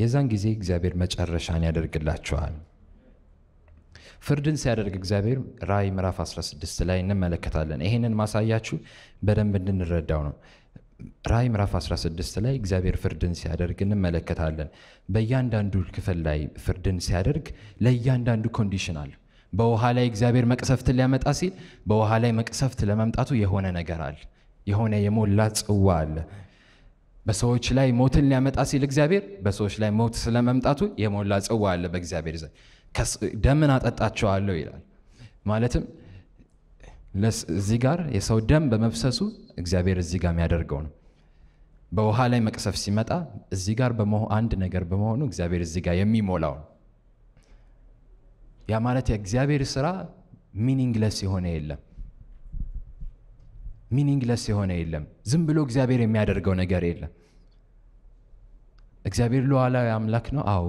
የዛን ጊዜ እግዚአብሔር መጨረሻን ያደርግላቸዋል። ፍርድን ሲያደርግ እግዚአብሔር ራይ ምዕራፍ 16 ላይ እንመለከታለን። ይሄንን ማሳያችሁ በደንብ እንድንረዳው ነው። ራይ ምዕራፍ 16 ላይ እግዚአብሔር ፍርድን ሲያደርግ እንመለከታለን። በእያንዳንዱ ክፍል ላይ ፍርድን ሲያደርግ ለእያንዳንዱ ኮንዲሽን አለው። በውሃ ላይ እግዚአብሔር መቅሰፍትን ሊያመጣ ሲል በውሃ ላይ መቅሰፍት ለመምጣቱ የሆነ ነገር አለ። የሆነ የሞላ ጽዋ አለ። በሰዎች ላይ ሞትን ሊያመጣ ሲል እግዚአብሔር በሰዎች ላይ ሞት ስለመምጣቱ የሞላ ጽዋ አለ። በእግዚአብሔር ዘንድ ደምን አጠጣቸዋለሁ ይላል። ማለትም እዚህ ጋር የሰው ደም በመፍሰሱ እግዚአብሔር እዚህ ጋር የሚያደርገው ነው። በውሃ ላይ መቅሰፍ ሲመጣ እዚህ ጋር አንድ ነገር በመሆኑ እግዚአብሔር እዚህ ጋር የሚሞላው ነው። ያ ማለት የእግዚአብሔር ስራ ሚኒንግለስ የሆነ የለም ሚኒንግለስ የሆነ የለም። ዝም ብሎ እግዚአብሔር የሚያደርገው ነገር የለም። እግዚአብሔር ሉዓላዊ አምላክ ነው። አዎ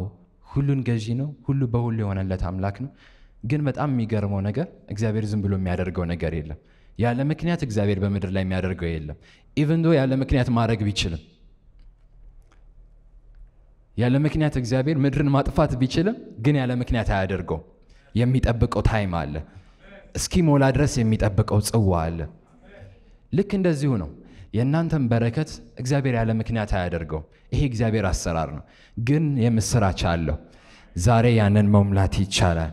ሁሉን ገዢ ነው። ሁሉ በሁሉ የሆነለት አምላክ ነው። ግን በጣም የሚገርመው ነገር እግዚአብሔር ዝም ብሎ የሚያደርገው ነገር የለም። ያለ ምክንያት እግዚአብሔር በምድር ላይ የሚያደርገው የለም። ኢቨን ዶ ያለ ምክንያት ማድረግ ቢችልም ያለ ምክንያት እግዚአብሔር ምድርን ማጥፋት ቢችልም ግን ያለ ምክንያት አያደርገው የሚጠብቀው ታይም አለ። እስኪ ሞላ ድረስ የሚጠብቀው ጽዋ አለ። ልክ እንደዚሁ ነው። የእናንተን በረከት እግዚአብሔር ያለ ምክንያት አያደርገው። ይሄ እግዚአብሔር አሰራር ነው። ግን የምስራች አለው። ዛሬ ያንን መሙላት ይቻላል።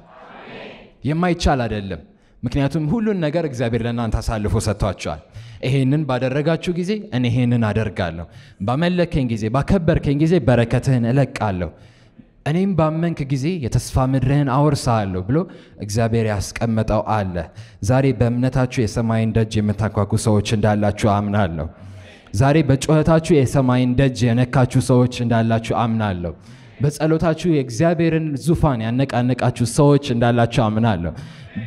የማይቻል አይደለም። ምክንያቱም ሁሉን ነገር እግዚአብሔር ለእናንተ አሳልፎ ሰጥቷቸዋል። ይሄንን ባደረጋችሁ ጊዜ እኔ ይሄንን አደርጋለሁ፣ ባመለከኝ ጊዜ፣ ባከበርከኝ ጊዜ በረከትህን እለቃለሁ እኔም ባመንክ ጊዜ የተስፋ ምድርህን አወርሳለሁ ብሎ እግዚአብሔር ያስቀመጠው አለ። ዛሬ በእምነታችሁ የሰማይን ደጅ የምታንኳኩ ሰዎች እንዳላችሁ አምናለሁ። ዛሬ በጩኸታችሁ የሰማይን ደጅ የነካችሁ ሰዎች እንዳላችሁ አምናለሁ። በጸሎታችሁ የእግዚአብሔርን ዙፋን ያነቃነቃችሁ ሰዎች እንዳላችሁ አምናለሁ።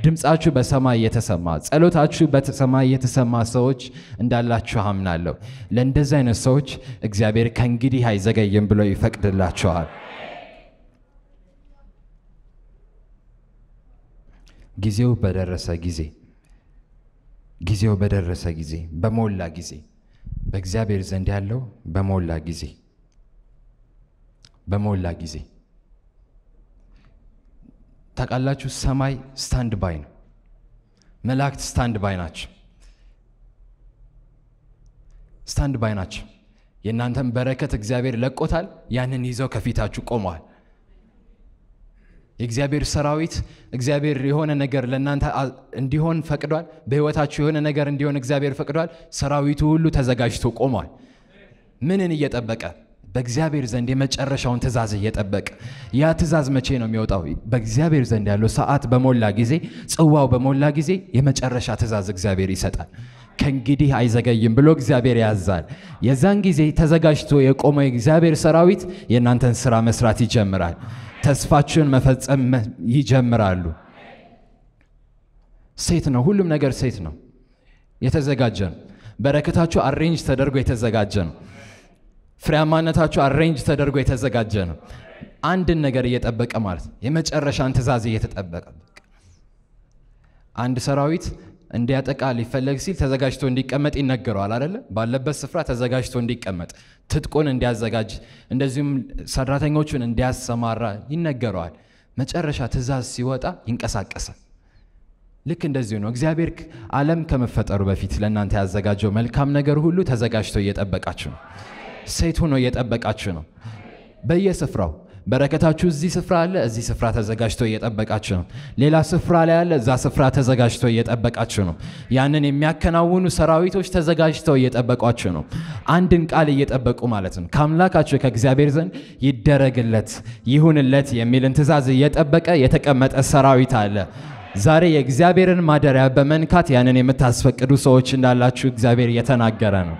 ድምፃችሁ በሰማይ እየተሰማ ጸሎታችሁ በሰማይ እየተሰማ ሰዎች እንዳላችሁ አምናለሁ። ለእንደዚህ አይነት ሰዎች እግዚአብሔር ከእንግዲህ አይዘገይም ብሎ ይፈቅድላችኋል። ጊዜው በደረሰ ጊዜ ጊዜው በደረሰ ጊዜ በሞላ ጊዜ በእግዚአብሔር ዘንድ ያለው በሞላ ጊዜ በሞላ ጊዜ ታውቃላችሁ፣ ሰማይ ስታንድ ባይ ነው። መላእክት ስታንድ ባይ ናቸው። ስታንድ ባይ ናቸው። የእናንተን በረከት እግዚአብሔር ለቆታል። ያንን ይዘው ከፊታችሁ ቆመዋል። የእግዚአብሔር ሰራዊት እግዚአብሔር የሆነ ነገር ለእናንተ እንዲሆን ፈቅዷል። በህይወታችሁ የሆነ ነገር እንዲሆን እግዚአብሔር ፈቅዷል። ሰራዊቱ ሁሉ ተዘጋጅቶ ቆሟል። ምንን እየጠበቀ በእግዚአብሔር ዘንድ የመጨረሻውን ትእዛዝ እየጠበቀ ያ ትእዛዝ መቼ ነው የሚወጣው? በእግዚአብሔር ዘንድ ያለው ሰዓት በሞላ ጊዜ፣ ጽዋው በሞላ ጊዜ የመጨረሻ ትእዛዝ እግዚአብሔር ይሰጣል። ከእንግዲህ አይዘገይም ብሎ እግዚአብሔር ያዛል። የዛን ጊዜ ተዘጋጅቶ የቆመው የእግዚአብሔር ሰራዊት የእናንተን ስራ መስራት ይጀምራል። ተስፋችን መፈጸም ይጀምራሉ። ሴት ነው፣ ሁሉም ነገር ሴት ነው። የተዘጋጀ ነው። በረከታችሁ አሬንጅ ተደርጎ የተዘጋጀ ነው። ፍሬያማነታችሁ አሬንጅ ተደርጎ የተዘጋጀ ነው። አንድን ነገር እየጠበቀ ማለት ነው። የመጨረሻን ትእዛዝ እየተጠበቀ አንድ ሰራዊት እንዲያጠቃ ሊፈለግ ሲል ተዘጋጅቶ እንዲቀመጥ ይነገረዋል አይደለ? ባለበት ስፍራ ተዘጋጅቶ እንዲቀመጥ ትጥቁን እንዲያዘጋጅ እንደዚሁም ሰራተኞቹን እንዲያሰማራ ይነገረዋል። መጨረሻ ትእዛዝ ሲወጣ ይንቀሳቀሳል። ልክ እንደዚሁ ነው። እግዚአብሔር ዓለም ከመፈጠሩ በፊት ለእናንተ ያዘጋጀው መልካም ነገር ሁሉ ተዘጋጅቶ እየጠበቃችሁ ነው። ሴት ሆኖ እየጠበቃችሁ ነው በየስፍራው በረከታችሁ እዚህ ስፍራ አለ፣ እዚህ ስፍራ ተዘጋጅቶ እየጠበቃችሁ ነው። ሌላ ስፍራ ላይ አለ፣ እዛ ስፍራ ተዘጋጅቶ እየጠበቃችሁ ነው። ያንን የሚያከናውኑ ሰራዊቶች ተዘጋጅተው እየጠበቋችሁ ነው። አንድን ቃል እየጠበቁ ማለት ነው። ከአምላካችሁ ከእግዚአብሔር ዘንድ ይደረግለት ይሁንለት የሚልን ትእዛዝ እየጠበቀ የተቀመጠ ሰራዊት አለ። ዛሬ የእግዚአብሔርን ማደሪያ በመንካት ያንን የምታስፈቅዱ ሰዎች እንዳላችሁ እግዚአብሔር እየተናገረ ነው።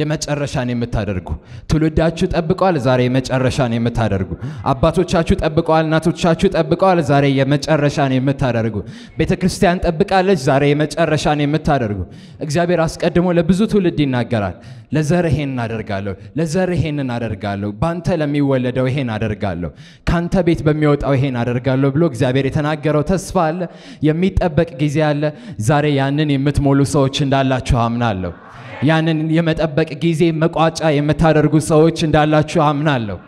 የመጨረሻን የምታደርጉ ትውልዳችሁ ጠብቀዋል፣ ዛሬ የመጨረሻን የምታደርጉ አባቶቻችሁ ጠብቀዋል፣ እናቶቻችሁ ጠብቀዋል፣ ዛሬ የመጨረሻን የምታደርጉ ቤተ ክርስቲያን ጠብቃለች፣ ዛሬ የመጨረሻን የምታደርጉ እግዚአብሔር አስቀድሞ ለብዙ ትውልድ ይናገራል። ለዘር ይሄን እናደርጋለሁ፣ ለዘር ይሄን እናደርጋለሁ፣ በአንተ ለሚወለደው ይሄን አደርጋለሁ፣ ካንተ ቤት በሚወጣው ይሄን አደርጋለሁ ብሎ እግዚአብሔር የተናገረው ተስፋ አለ፣ የሚጠበቅ ጊዜ አለ። ዛሬ ያንን የምትሞሉ ሰዎች እንዳላችሁ አምናለሁ። ያንን የመጠበቅ ጊዜ መቋጫ የምታደርጉ ሰዎች እንዳላችሁ አምናለሁ።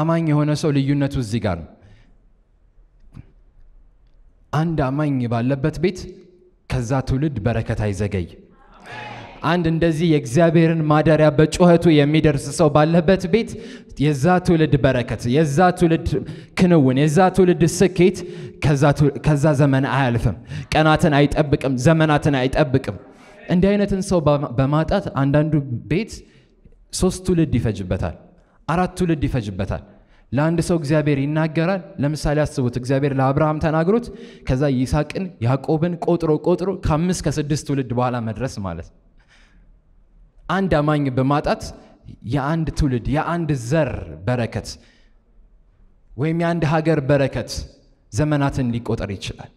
አማኝ የሆነ ሰው ልዩነቱ እዚህ ጋር ነው። አንድ አማኝ ባለበት ቤት ከዛ ትውልድ በረከት አይዘገይ። አንድ እንደዚህ የእግዚአብሔርን ማደሪያ በጩኸቱ የሚደርስ ሰው ባለበት ቤት የዛ ትውልድ በረከት፣ የዛ ትውልድ ክንውን፣ የዛ ትውልድ ስኬት ከዛ ዘመን አያልፍም። ቀናትን አይጠብቅም፣ ዘመናትን አይጠብቅም። እንዲህ አይነትን ሰው በማጣት አንዳንዱ ቤት ሶስት ትውልድ ይፈጅበታል፣ አራት ትውልድ ይፈጅበታል። ለአንድ ሰው እግዚአብሔር ይናገራል። ለምሳሌ አስቡት፣ እግዚአብሔር ለአብርሃም ተናግሮት ከዛ ይስሐቅን ያዕቆብን ቆጥሮ ቆጥሮ ከአምስት ከስድስት ትውልድ በኋላ መድረስ ማለት ነው። አንድ አማኝ በማጣት የአንድ ትውልድ የአንድ ዘር በረከት ወይም የአንድ ሀገር በረከት ዘመናትን ሊቆጠር ይችላል።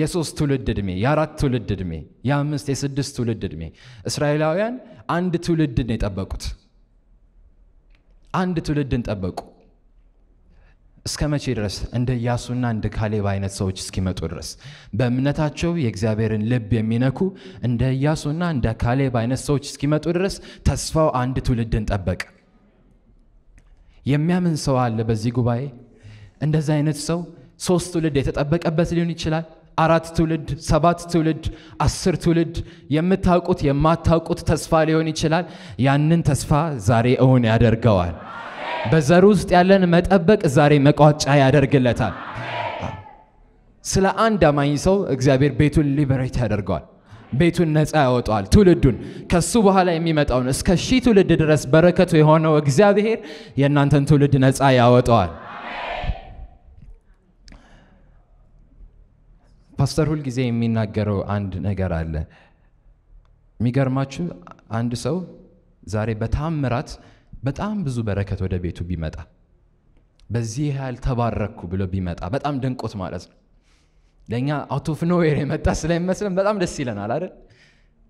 የሶስት ትውልድ ዕድሜ፣ የአራት ትውልድ ዕድሜ፣ የአምስት የስድስት ትውልድ ዕድሜ። እስራኤላውያን አንድ ትውልድን የጠበቁት አንድ ትውልድን ጠበቁ። እስከ መቼ ድረስ እንደ ኢያሱና እንደ ካሌብ አይነት ሰዎች እስኪመጡ ድረስ በእምነታቸው የእግዚአብሔርን ልብ የሚነኩ እንደ ኢያሱና እንደ ካሌብ አይነት ሰዎች እስኪመጡ ድረስ ተስፋው አንድ ትውልድን ጠበቀ። የሚያምን ሰው አለ በዚህ ጉባኤ? እንደዚህ አይነት ሰው ሶስት ትውልድ የተጠበቀበት ሊሆን ይችላል። አራት ትውልድ፣ ሰባት ትውልድ፣ አስር ትውልድ የምታውቁት የማታውቁት ተስፋ ሊሆን ይችላል። ያንን ተስፋ ዛሬ እውን ያደርገዋል። በዘር ውስጥ ያለን መጠበቅ ዛሬ መቋጫ ያደርግለታል። ስለ አንድ አማኝ ሰው እግዚአብሔር ቤቱን ሊበሬት ያደርገዋል። ቤቱን ነፃ ያወጣዋል። ትውልዱን ከሱ በኋላ የሚመጣውን እስከ ሺህ ትውልድ ድረስ በረከቱ የሆነው እግዚአብሔር የእናንተን ትውልድ ነፃ ያወጣዋል። ፓስተር ሁልጊዜ የሚናገረው አንድ ነገር አለ። የሚገርማችሁ አንድ ሰው ዛሬ በታምራት በጣም ብዙ በረከት ወደ ቤቱ ቢመጣ በዚህ ያህል ተባረኩ ብሎ ቢመጣ በጣም ደንቆት ማለት ነው። ለእኛ አውት ኦፍ ኖዌር የመጣ ስለሚመስለን በጣም ደስ ይለናል አይደል?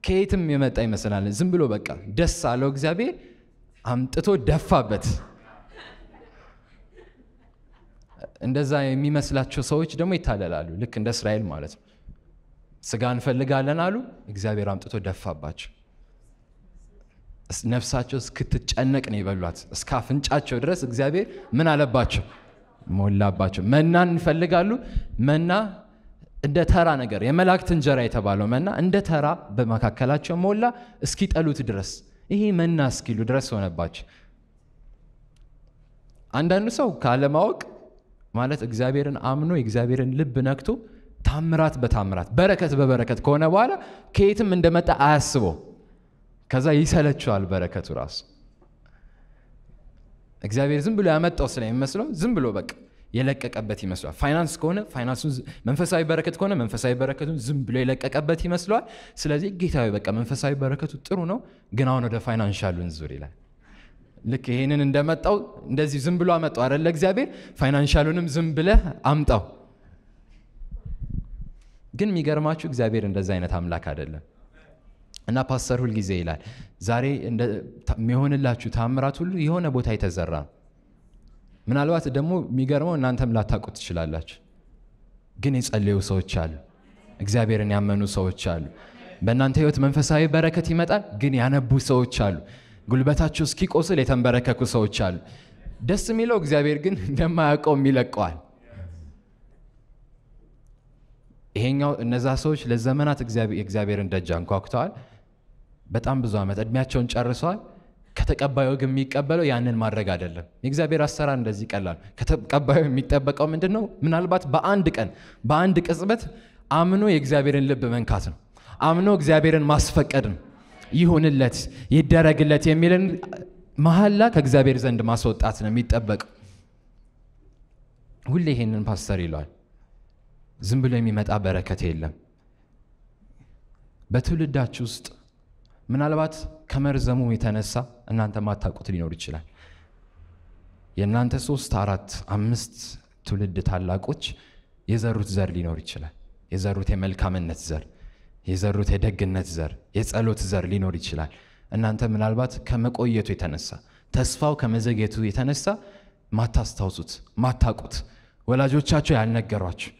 ከየትም የመጣ ይመስላል። ዝም ብሎ በቃ ደስ አለው እግዚአብሔር አምጥቶ ደፋበት። እንደዛ የሚመስላቸው ሰዎች ደግሞ ይታለላሉ። ልክ እንደ እስራኤል ማለት ነው። ስጋ እንፈልጋለን አሉ፣ እግዚአብሔር አምጥቶ ደፋባቸው። ነፍሳቸው እስክትጨነቅ ነው የበሏት። እስከ አፍንጫቸው ድረስ እግዚአብሔር ምን አለባቸው? ሞላባቸው። መናን ይፈልጋሉ። መና እንደ ተራ ነገር የመላእክት እንጀራ የተባለው መና እንደ ተራ በመካከላቸው ሞላ፣ እስኪጠሉት ድረስ ይሄ መና እስኪሉ ድረስ ሆነባቸው። አንዳንዱ ሰው ካለማወቅ ማለት እግዚአብሔርን አምኖ የእግዚአብሔርን ልብ ነክቶ ታምራት በታምራት በረከት በበረከት ከሆነ በኋላ ከየትም እንደመጣ አያስበው ከዛ ይሰለችዋል በረከቱ ራሱ እግዚአብሔር ዝም ብሎ ያመጣው ስለሚመስለው ዝም ብሎ በቃ የለቀቀበት ይመስሏል። ፋይናንስ ከሆነ ፋይናንሱን መንፈሳዊ በረከት ከሆነ መንፈሳዊ በረከቱን ዝም ብሎ የለቀቀበት ይመስለዋል። ስለዚህ ጌታዊ በቃ መንፈሳዊ በረከቱ ጥሩ ነው፣ ግን አሁን ወደ ፋይናንሻሉን ዙር ይላል። ልክ ይሄንን እንደመጣው እንደዚህ ዝም ብሎ አመጣው አደለ እግዚአብሔር። ፋይናንሻሉንም ዝም ብለ አምጣው። ግን የሚገርማችሁ እግዚአብሔር እንደዚ አይነት አምላክ አይደለም። እና ፓስተር ሁል ጊዜ ይላል ዛሬ የሚሆንላችሁ ታምራት ሁሉ የሆነ ቦታ የተዘራ ምናልባት ደግሞ የሚገርመው እናንተም ላታውቁት ትችላላችሁ። ግን የጸለዩ ሰዎች አሉ፣ እግዚአብሔርን ያመኑ ሰዎች አሉ። በእናንተ ህይወት መንፈሳዊ በረከት ይመጣል። ግን ያነቡ ሰዎች አሉ። ጉልበታቸው እስኪቆስል የተንበረከኩ ሰዎች አሉ። ደስ የሚለው እግዚአብሔር ግን እንደማያውቀውም ይለቀዋል። ይሄኛው እነዛ ሰዎች ለዘመናት እግዚአብሔርን ደጃ አንኳኩተዋል። በጣም ብዙ ዓመት እድሜያቸውን ጨርሰዋል። ከተቀባዩ ግን የሚቀበለው ያንን ማድረግ አይደለም። የእግዚአብሔር አሰራር እንደዚህ ቀላል። ከተቀባዩ የሚጠበቀው ምንድን ነው? ምናልባት በአንድ ቀን በአንድ ቅጽበት አምኖ የእግዚአብሔርን ልብ መንካት ነው። አምኖ እግዚአብሔርን ማስፈቀድ ነው። ይሁንለት፣ ይደረግለት የሚልን መሐላ ከእግዚአብሔር ዘንድ ማስወጣት ነው የሚጠበቀው። ሁሌ ይሄንን ፓስተር ይለዋል። ዝም ብሎ የሚመጣ በረከት የለም። በትውልዳችሁ ውስጥ ምናልባት ከመርዘሙ የተነሳ እናንተ ማታውቁት ሊኖር ይችላል። የእናንተ ሶስት አራት አምስት ትውልድ ታላቆች የዘሩት ዘር ሊኖር ይችላል። የዘሩት የመልካምነት ዘር፣ የዘሩት የደግነት ዘር፣ የጸሎት ዘር ሊኖር ይችላል። እናንተ ምናልባት ከመቆየቱ የተነሳ ተስፋው ከመዘግየቱ የተነሳ ማታስታውሱት፣ ማታቁት፣ ወላጆቻችሁ ያልነገሯችሁ፣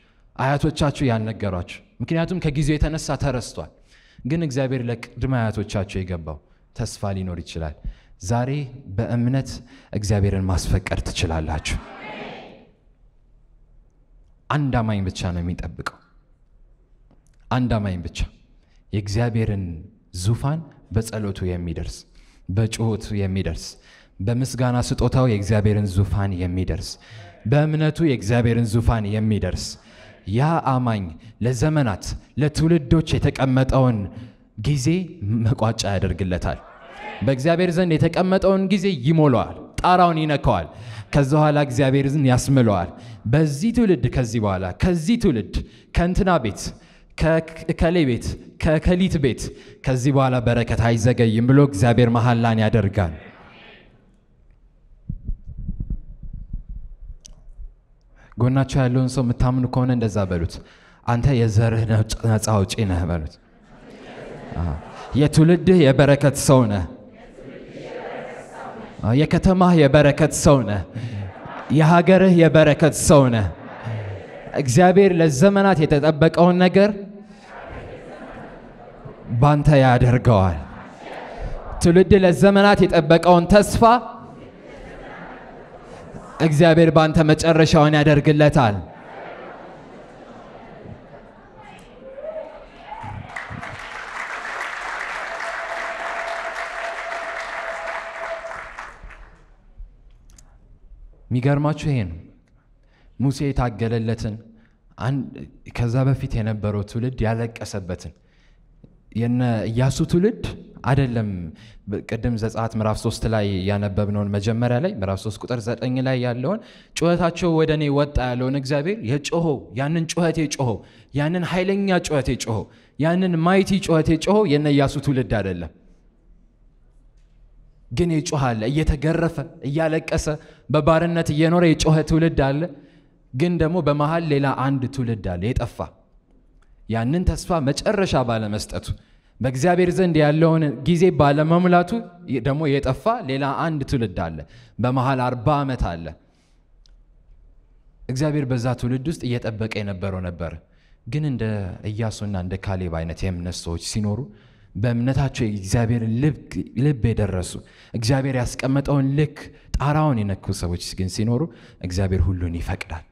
አያቶቻችሁ ያልነገሯችሁ፣ ምክንያቱም ከጊዜው የተነሳ ተረስቷል። ግን እግዚአብሔር ለቅድመ አያቶቻቸው የገባው ተስፋ ሊኖር ይችላል። ዛሬ በእምነት እግዚአብሔርን ማስፈቀድ ትችላላችሁ። አንድ አማኝ ብቻ ነው የሚጠብቀው። አንድ አማኝ ብቻ የእግዚአብሔርን ዙፋን በጸሎቱ የሚደርስ በጩኸቱ የሚደርስ በምስጋና ስጦታው የእግዚአብሔርን ዙፋን የሚደርስ በእምነቱ የእግዚአብሔርን ዙፋን የሚደርስ ያ አማኝ ለዘመናት ለትውልዶች የተቀመጠውን ጊዜ መቋጫ ያደርግለታል። በእግዚአብሔር ዘንድ የተቀመጠውን ጊዜ ይሞላዋል፣ ጣራውን ይነካዋል። ከዛ በኋላ እግዚአብሔር ዘንድ ያስምለዋል። በዚህ ትውልድ ከዚህ በኋላ ከዚህ ትውልድ ከእንትና ቤት ከከሌ ቤት ከከሊት ቤት ከዚህ በኋላ በረከት አይዘገይም ብሎ እግዚአብሔር መሐላን ያደርጋል። ጎናቸው ያለውን ሰው የምታምኑ ከሆነ እንደዛ በሉት። አንተ የዘርህ ነፃ አውጪ ነህ በሉት። የትውልድህ የበረከት ሰው ነህ። የከተማህ የበረከት ሰው ነህ። የሀገርህ የበረከት ሰው ነህ። እግዚአብሔር ለዘመናት የተጠበቀውን ነገር ባንተ ያደርገዋል። ትውልድ ለዘመናት የጠበቀውን ተስፋ እግዚአብሔር ባንተ መጨረሻውን ያደርግለታል። የሚገርማችሁ ይሄ ነው። ሙሴ የታገለለትን ከዛ በፊት የነበረው ትውልድ ያለቀሰበትን የነ እያሱ ትውልድ አይደለም። ቅድም ዘጸአት ምዕራፍ ሶስት ላይ ያነበብነውን መጀመሪያ ላይ ምዕራፍ ሶስት ቁጥር 9 ላይ ያለውን ጩኸታቸው ወደ እኔ ወጣ ያለውን እግዚአብሔር የጮሆ ያንን ጩኸቴ ጮሆ ያንን ኃይለኛ ጩኸቴ ጮሆ ያንን ማይቲ ጩኸቴ ጮሆ የነ ኢያሱ ትውልድ አይደለም ግን ይጮኋል። እየተገረፈ እያለቀሰ በባርነት እየኖረ የጮኸ ትውልድ አለ። ግን ደግሞ በመሃል ሌላ አንድ ትውልድ አለ የጠፋ ያንን ተስፋ መጨረሻ ባለመስጠቱ በእግዚአብሔር ዘንድ ያለውን ጊዜ ባለመሙላቱ ደግሞ የጠፋ ሌላ አንድ ትውልድ አለ። በመሃል አርባ ዓመት አለ። እግዚአብሔር በዛ ትውልድ ውስጥ እየጠበቀ የነበረው ነበር። ግን እንደ ኢያሱና እንደ ካሌብ አይነት የእምነት ሰዎች ሲኖሩ በእምነታቸው የእግዚአብሔር ልብ የደረሱ እግዚአብሔር ያስቀመጠውን ልክ ጣራውን የነኩ ሰዎች ግን ሲኖሩ እግዚአብሔር ሁሉን ይፈቅዳል።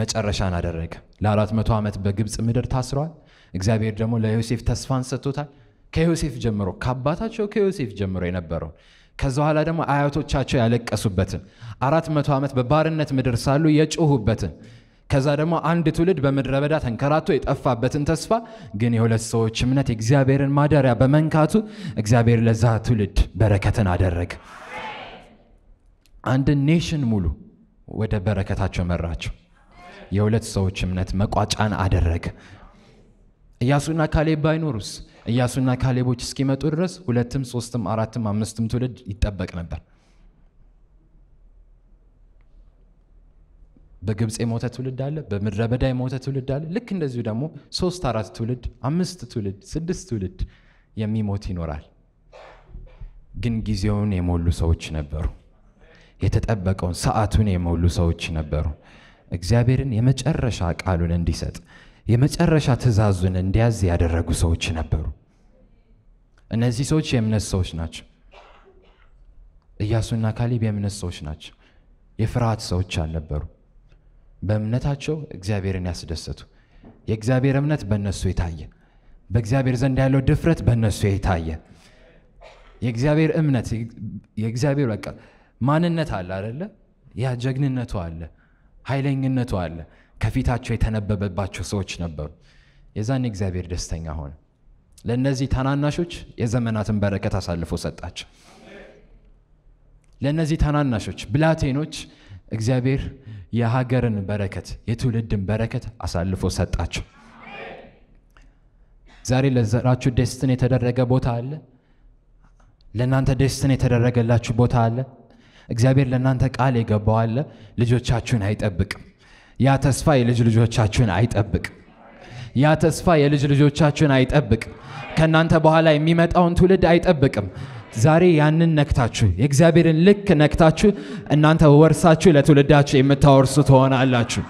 መጨረሻን አደረገ። ለአራት መቶ ዓመት በግብፅ ምድር ታስረዋል። እግዚአብሔር ደግሞ ለዮሴፍ ተስፋን ሰጥቶታል። ከዮሴፍ ጀምሮ ከአባታቸው ከዮሴፍ ጀምሮ የነበረውን ከዛ በኋላ ደግሞ አያቶቻቸው ያለቀሱበትን አራት መቶ ዓመት በባርነት ምድር ሳሉ የጮሁበትን ከዛ ደግሞ አንድ ትውልድ በምድረ በዳ ተንከራቶ የጠፋበትን ተስፋ ግን የሁለት ሰዎች እምነት የእግዚአብሔርን ማደሪያ በመንካቱ እግዚአብሔር ለዛ ትውልድ በረከትን አደረገ። አንድ ኔሽን ሙሉ ወደ በረከታቸው መራቸው። የሁለት ሰዎች እምነት መቋጫን አደረገ። ኢያሱና ካሌብ ባይኖሩስ? ኢያሱና ካሌቦች እስኪመጡ ድረስ ሁለትም ሶስትም አራትም አምስትም ትውልድ ይጠበቅ ነበር። በግብፅ የሞተ ትውልድ አለ። በምድረ በዳ የሞተ ትውልድ አለ። ልክ እንደዚሁ ደግሞ ሶስት አራት ትውልድ፣ አምስት ትውልድ፣ ስድስት ትውልድ የሚሞት ይኖራል። ግን ጊዜውን የሞሉ ሰዎች ነበሩ። የተጠበቀውን ሰዓቱን የሞሉ ሰዎች ነበሩ። እግዚአብሔርን የመጨረሻ ቃሉን እንዲሰጥ የመጨረሻ ትእዛዙን እንዲያዝ ያደረጉ ሰዎች ነበሩ። እነዚህ ሰዎች የእምነት ሰዎች ናቸው። እያሱና ካሊብ የእምነት ሰዎች ናቸው። የፍርሃት ሰዎች አልነበሩ። በእምነታቸው እግዚአብሔርን ያስደሰቱ፣ የእግዚአብሔር እምነት በእነሱ የታየ፣ በእግዚአብሔር ዘንድ ያለው ድፍረት በእነሱ የታየ የእግዚአብሔር እምነት የእግዚአብሔር በቃ ማንነት አለ አይደለ? ያ ጀግንነቱ አለ፣ ኃይለኝነቱ አለ። ከፊታቸው የተነበበባቸው ሰዎች ነበሩ። የዛን እግዚአብሔር ደስተኛ ሆነ። ለእነዚህ ታናናሾች የዘመናትን በረከት አሳልፎ ሰጣቸው። ለእነዚህ ታናናሾች ብላቴኖች እግዚአብሔር የሀገርን በረከት የትውልድን በረከት አሳልፎ ሰጣቸው። ዛሬ ለዘራችሁ ደስትን የተደረገ ቦታ አለ። ለእናንተ ደስትን የተደረገላችሁ ቦታ አለ። እግዚአብሔር ለእናንተ ቃል የገባው አለ። ልጆቻችሁን አይጠብቅም። ያ ተስፋ የልጅ ልጆቻችሁን አይጠብቅ። ያ ተስፋ የልጅ ልጆቻችሁን አይጠብቅ። ከእናንተ በኋላ የሚመጣውን ትውልድ አይጠብቅም። ዛሬ ያንን ነክታችሁ የእግዚአብሔርን ልክ ነክታችሁ እናንተ ወርሳችሁ ለትውልዳችሁ የምታወርሱ ትሆናላችሁ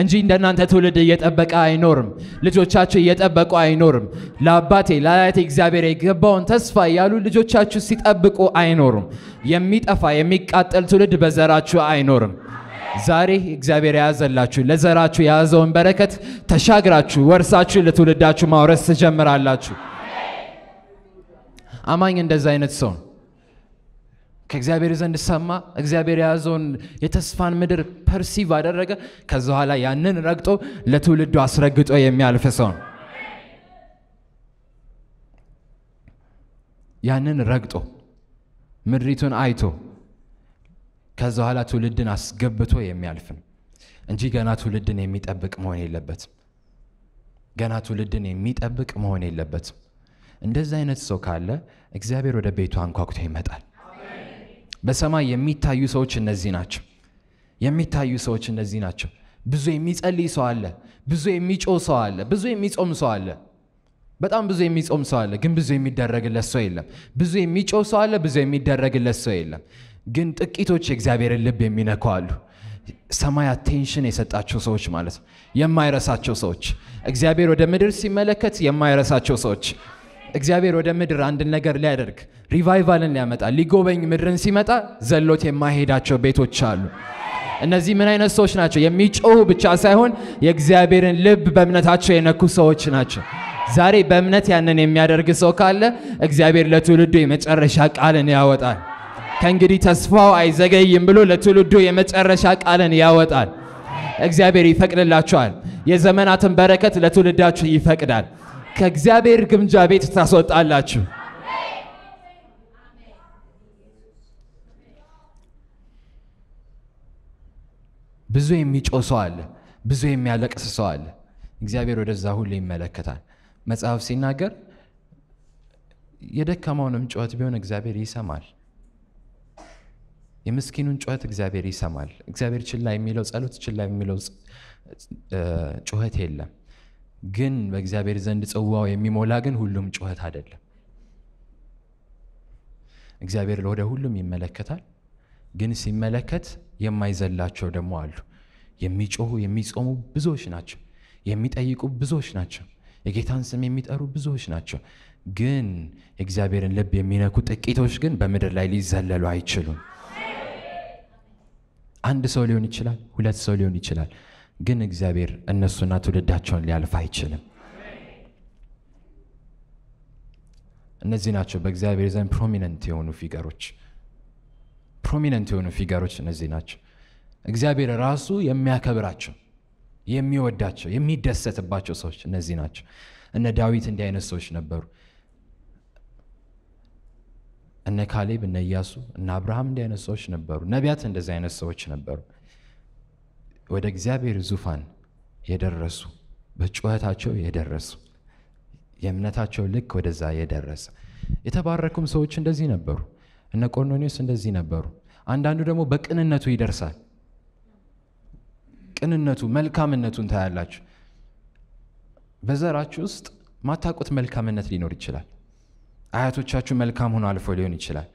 እንጂ እንደናንተ ትውልድ እየጠበቀ አይኖርም። ልጆቻችሁ እየጠበቁ አይኖርም። ለአባቴ ለአያቴ እግዚአብሔር የገባውን ተስፋ እያሉ ልጆቻችሁ ሲጠብቁ አይኖሩም። የሚጠፋ የሚቃጠል ትውልድ በዘራችሁ አይኖርም። ዛሬ እግዚአብሔር የያዘላችሁ ለዘራችሁ የያዘውን በረከት ተሻግራችሁ ወርሳችሁ ለትውልዳችሁ ማውረስ ትጀምራላችሁ። አማኝ እንደዛ አይነት ሰው ነው። ከእግዚአብሔር ዘንድ ሰማ። እግዚአብሔር የያዘውን የተስፋን ምድር ፐርሲቭ አደረገ። ከዛ በኋላ ያንን ረግጦ ለትውልዱ አስረግጦ የሚያልፍ ሰው ነው። ያንን ረግጦ ምድሪቱን አይቶ ከዛ ኋላ ትውልድን አስገብቶ የሚያልፍን እንጂ ገና ትውልድን የሚጠብቅ መሆን የለበትም። ገና ትውልድን የሚጠብቅ መሆን የለበትም። እንደዚህ አይነት ሰው ካለ እግዚአብሔር ወደ ቤቱ አንኳኩቶ ይመጣል። በሰማይ የሚታዩ ሰዎች እነዚህ ናቸው። የሚታዩ ሰዎች እነዚህ ናቸው። ብዙ የሚጸልይ ሰው አለ። ብዙ የሚጮህ ሰው አለ። ብዙ የሚጾም ሰው አለ። በጣም ብዙ የሚጾም ሰው አለ፣ ግን ብዙ የሚደረግለት ሰው የለም። ብዙ የሚጮህ ሰው አለ፣ ብዙ የሚደረግለት ሰው የለም። ግን ጥቂቶች የእግዚአብሔርን ልብ የሚነኩ አሉ። ሰማይ አቴንሽን የሰጣቸው ሰዎች ማለት ነው። የማይረሳቸው ሰዎች እግዚአብሔር ወደ ምድር ሲመለከት የማይረሳቸው ሰዎች እግዚአብሔር ወደ ምድር አንድን ነገር ሊያደርግ ሪቫይቫልን ሊያመጣ ሊጎበኝ ምድርን ሲመጣ ዘሎት የማይሄዳቸው ቤቶች አሉ። እነዚህ ምን አይነት ሰዎች ናቸው? የሚጮሁ ብቻ ሳይሆን የእግዚአብሔርን ልብ በእምነታቸው የነኩ ሰዎች ናቸው። ዛሬ በእምነት ያንን የሚያደርግ ሰው ካለ እግዚአብሔር ለትውልዱ የመጨረሻ ቃልን ያወጣል። ከእንግዲህ ተስፋው አይዘገይም ብሎ ለትውልዱ የመጨረሻ ቃልን ያወጣል። እግዚአብሔር ይፈቅድላችኋል። የዘመናትን በረከት ለትውልዳችሁ ይፈቅዳል። ከእግዚአብሔር ግምጃ ቤት ታስወጣላችሁ። ብዙ የሚጮ ሰው አለ፣ ብዙ የሚያለቅስ ሰው አለ። እግዚአብሔር ወደዛ ሁሉ ይመለከታል። መጽሐፍ ሲናገር የደከመውንም ጩኸት ቢሆን እግዚአብሔር ይሰማል። የምስኪኑን ጩኸት እግዚአብሔር ይሰማል። እግዚአብሔር ችላ የሚለው ጸሎት፣ ችላ የሚለው ጩኸት የለም። ግን በእግዚአብሔር ዘንድ ጽዋው የሚሞላ ግን ሁሉም ጩኸት አይደለም። እግዚአብሔር ወደ ሁሉም ይመለከታል። ግን ሲመለከት የማይዘላቸው ደግሞ አሉ። የሚጮሁ የሚጾሙ ብዙዎች ናቸው። የሚጠይቁ ብዙዎች ናቸው። የጌታን ስም የሚጠሩ ብዙዎች ናቸው። ግን የእግዚአብሔርን ልብ የሚነኩ ጥቂቶች ግን በምድር ላይ ሊዘለሉ አይችሉም። አንድ ሰው ሊሆን ይችላል፣ ሁለት ሰው ሊሆን ይችላል። ግን እግዚአብሔር እነሱና ትውልዳቸውን ሊያልፍ አይችልም። እነዚህ ናቸው በእግዚአብሔር ዘንድ ፕሮሚነንት የሆኑ ፊገሮች። ፕሮሚነንት የሆኑ ፊገሮች እነዚህ ናቸው። እግዚአብሔር ራሱ የሚያከብራቸው፣ የሚወዳቸው፣ የሚደሰትባቸው ሰዎች እነዚህ ናቸው። እነ ዳዊት እንዲህ አይነት ሰዎች ነበሩ። እነ ካሌብ እነ ኢያሱ እነ አብርሃም እንዲህ አይነት ሰዎች ነበሩ። ነቢያት እንደዚህ አይነት ሰዎች ነበሩ። ወደ እግዚአብሔር ዙፋን የደረሱ በጩኸታቸው የደረሱ የእምነታቸው ልክ ወደዛ የደረሰ የተባረኩም ሰዎች እንደዚህ ነበሩ። እነ ቆርኔሌዎስ እንደዚህ ነበሩ። አንዳንዱ ደግሞ በቅንነቱ ይደርሳል። ቅንነቱ መልካምነቱን ታያላችሁ። በዘራችሁ ውስጥ ማታቁት መልካምነት ሊኖር ይችላል። አያቶቻችሁ መልካም ሆኖ አልፎ ሊሆን ይችላል።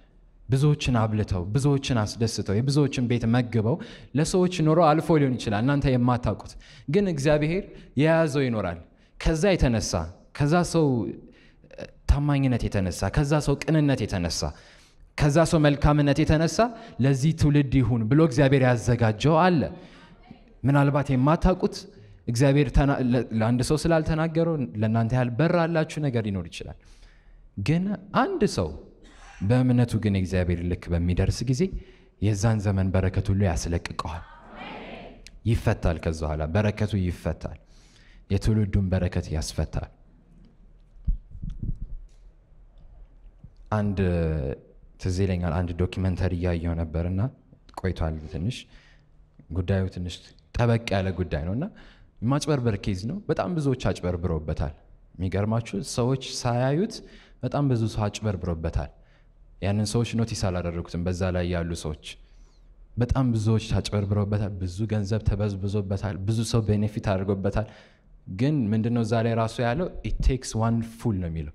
ብዙዎችን አብልተው ብዙዎችን አስደስተው የብዙዎችን ቤት መግበው ለሰዎች ኖሮ አልፎ ሊሆን ይችላል። እናንተ የማታውቁት ግን እግዚአብሔር የያዘው ይኖራል። ከዛ የተነሳ ከዛ ሰው ታማኝነት የተነሳ ከዛ ሰው ቅንነት የተነሳ ከዛ ሰው መልካምነት የተነሳ ለዚህ ትውልድ ይሁን ብሎ እግዚአብሔር ያዘጋጀው አለ። ምናልባት የማታውቁት እግዚአብሔር ለአንድ ሰው ስላልተናገረው ለእናንተ አላችሁ ነገር ሊኖር ይችላል። ግን አንድ ሰው በእምነቱ ግን እግዚአብሔር ልክ በሚደርስ ጊዜ የዛን ዘመን በረከት ሁሉ ያስለቅቀዋል፣ ይፈታል። ከዚ ኋላ በረከቱ ይፈታል፣ የትውልዱን በረከት ያስፈታል። አንድ ትዝ ይለኛል፣ አንድ ዶኪመንተሪ ነበር ነበርና ቆይቷል። ትንሽ ጉዳዩ ትንሽ ጠበቅ ያለ ጉዳይ ነው እና ማጭበርበር ኬዝ ነው። በጣም ብዙዎች አጭበርብረውበታል። የሚገርማችሁ ሰዎች ሳያዩት በጣም ብዙ ሰው አጭበርብሮበታል። ያንን ሰዎች ኖቲስ አላደረጉትም። በዛ ላይ ያሉ ሰዎች በጣም ብዙዎች ታጭበርብረውበታል። ብዙ ገንዘብ ተበዝብዞበታል። ብዙ ሰው ቤኔፊት አድርጎበታል። ግን ምንድነው እዛ ላይ ራሱ ያለው ኢቴክስ ዋን ፉል ነው የሚለው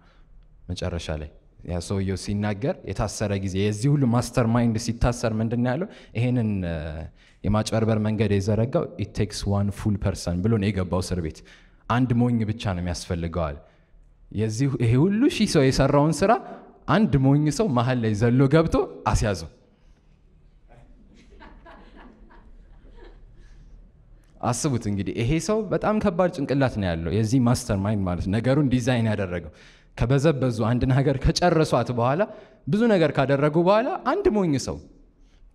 መጨረሻ ላይ ያ ሰውየው ሲናገር የታሰረ ጊዜ የዚህ ሁሉ ማስተር ማይንድ ሲታሰር ምንድን ያለው ይሄንን የማጭበርበር መንገድ የዘረጋው ኢት ቴክስ ዋን ፉል ፐርሰን ብሎ ነው የገባው እስር ቤት። አንድ ሞኝ ብቻ ነው የሚያስፈልገዋል የዚህ ይሄ ሁሉ ሺህ ሰው የሰራውን ስራ አንድ ሞኝ ሰው መሀል ላይ ዘሎ ገብቶ አስያዘው። አስቡት እንግዲህ ይሄ ሰው በጣም ከባድ ጭንቅላት ነው ያለው። የዚህ ማስተር ማይንድ ማለት ነገሩን ዲዛይን ያደረገው ከበዘበዙ አንድን ሀገር ከጨረሷት በኋላ ብዙ ነገር ካደረጉ በኋላ አንድ ሞኝ ሰው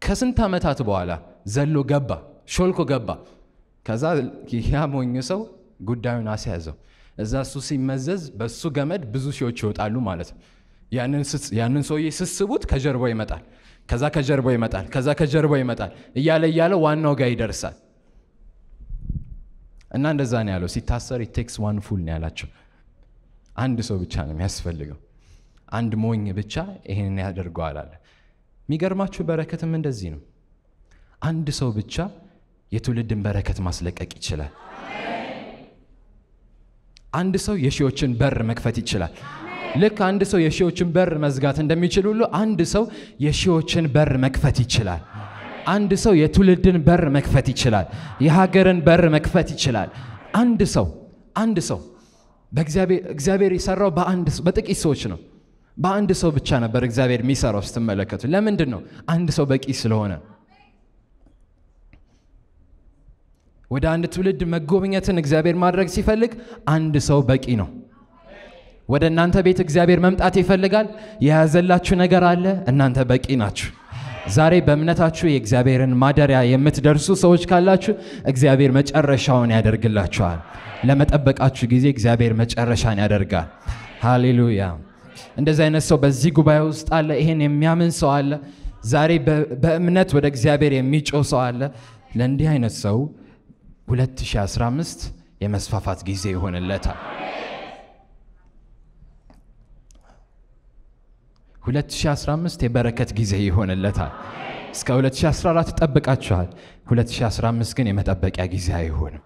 ከስንት ዓመታት በኋላ ዘሎ ገባ፣ ሾልኮ ገባ። ከዛ ያ ሞኝ ሰው ጉዳዩን አስያዘው። እዛ እሱ ሲመዘዝ በሱ ገመድ ብዙ ሺዎች ይወጣሉ ማለት ነው። ያንን ሰውዬ ስስቡት ከጀርባው ይመጣል፣ ከዛ ከጀርባው ይመጣል፣ ከዛ ከጀርባው ይመጣል እያለ እያለ ዋናው ጋር ይደርሳል። እና እንደዛ ነው ያለው። ሲታሰር ቴክስ ዋን ፉል ነው ያላቸው። አንድ ሰው ብቻ ነው የሚያስፈልገው። አንድ ሞኝ ብቻ ይህንን ያደርገዋል አለ። የሚገርማችሁ በረከትም እንደዚህ ነው። አንድ ሰው ብቻ የትውልድን በረከት ማስለቀቅ ይችላል። አንድ ሰው የሺዎችን በር መክፈት ይችላል። ልክ አንድ ሰው የሺዎችን በር መዝጋት እንደሚችል ሁሉ አንድ ሰው የሺዎችን በር መክፈት ይችላል። አንድ ሰው የትውልድን በር መክፈት ይችላል። የሀገርን በር መክፈት ይችላል። አንድ ሰው አንድ ሰው እግዚአብሔር የሰራው በአንድ በጥቂት ሰዎች ነው። በአንድ ሰው ብቻ ነበር እግዚአብሔር የሚሰራው ስትመለከቱ። ለምንድን ነው? አንድ ሰው በቂ ስለሆነ ወደ አንድ ትውልድ መጎብኘትን እግዚአብሔር ማድረግ ሲፈልግ አንድ ሰው በቂ ነው። ወደ እናንተ ቤት እግዚአብሔር መምጣት ይፈልጋል። የያዘላችሁ ነገር አለ። እናንተ በቂ ናችሁ። ዛሬ በእምነታችሁ የእግዚአብሔርን ማደሪያ የምትደርሱ ሰዎች ካላችሁ እግዚአብሔር መጨረሻውን ያደርግላችኋል። ለመጠበቃችሁ ጊዜ እግዚአብሔር መጨረሻን ያደርጋል። ሃሌሉያ። እንደዚህ አይነት ሰው በዚህ ጉባኤ ውስጥ አለ። ይሄን የሚያምን ሰው አለ። ዛሬ በእምነት ወደ እግዚአብሔር የሚጮህ ሰው አለ። ለእንዲህ አይነት ሰው 2015 የመስፋፋት ጊዜ ይሆንለታል። 2015 የበረከት ጊዜ ይሆንለታል። እስከ 2014 ጠብቃችኋል። 2015 ግን የመጠበቂያ ጊዜ አይሆንም፣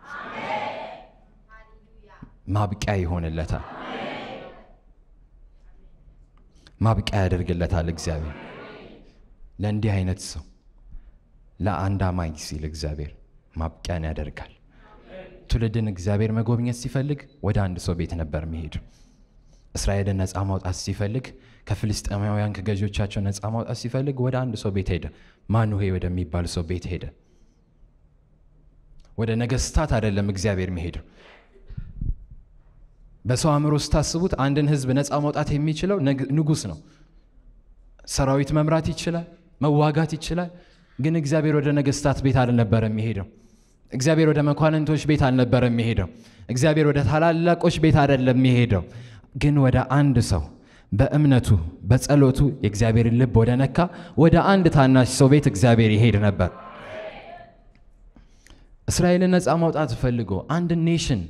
ማብቂያ ይሆንለታል። ማብቂያ ያደርግለታል እግዚአብሔር ለእንዲህ አይነት ሰው ለአንድ አማኝ ሲል እግዚአብሔር ማብቂያን ያደርጋል። ትውልድን እግዚአብሔር መጎብኘት ሲፈልግ ወደ አንድ ሰው ቤት ነበር መሄድ። እስራኤልን ነፃ ማውጣት ሲፈልግ፣ ከፍልስጤማውያን ከገዢዎቻቸው ነፃ ማውጣት ሲፈልግ ወደ አንድ ሰው ቤት ሄደ። ማኑሄ ወደሚባል ሰው ቤት ሄደ። ወደ ነገስታት አይደለም እግዚአብሔር መሄድ። በሰው አእምሮ ስታስቡት አንድን ህዝብ ነፃ ማውጣት የሚችለው ንጉስ ነው። ሰራዊት መምራት ይችላል፣ መዋጋት ይችላል። ግን እግዚአብሔር ወደ ነገስታት ቤት አልነበረ የሚሄደው። እግዚአብሔር ወደ መኳንንቶች ቤት አልነበረም የሄደው። እግዚአብሔር ወደ ታላላቆች ቤት አይደለም የሄደው፣ ግን ወደ አንድ ሰው በእምነቱ በጸሎቱ የእግዚአብሔርን ልብ ወደ ነካ ወደ አንድ ታናሽ ሰው ቤት እግዚአብሔር ይሄድ ነበር። እስራኤልን ነፃ ማውጣት ፈልጎ አንድ ኔሽን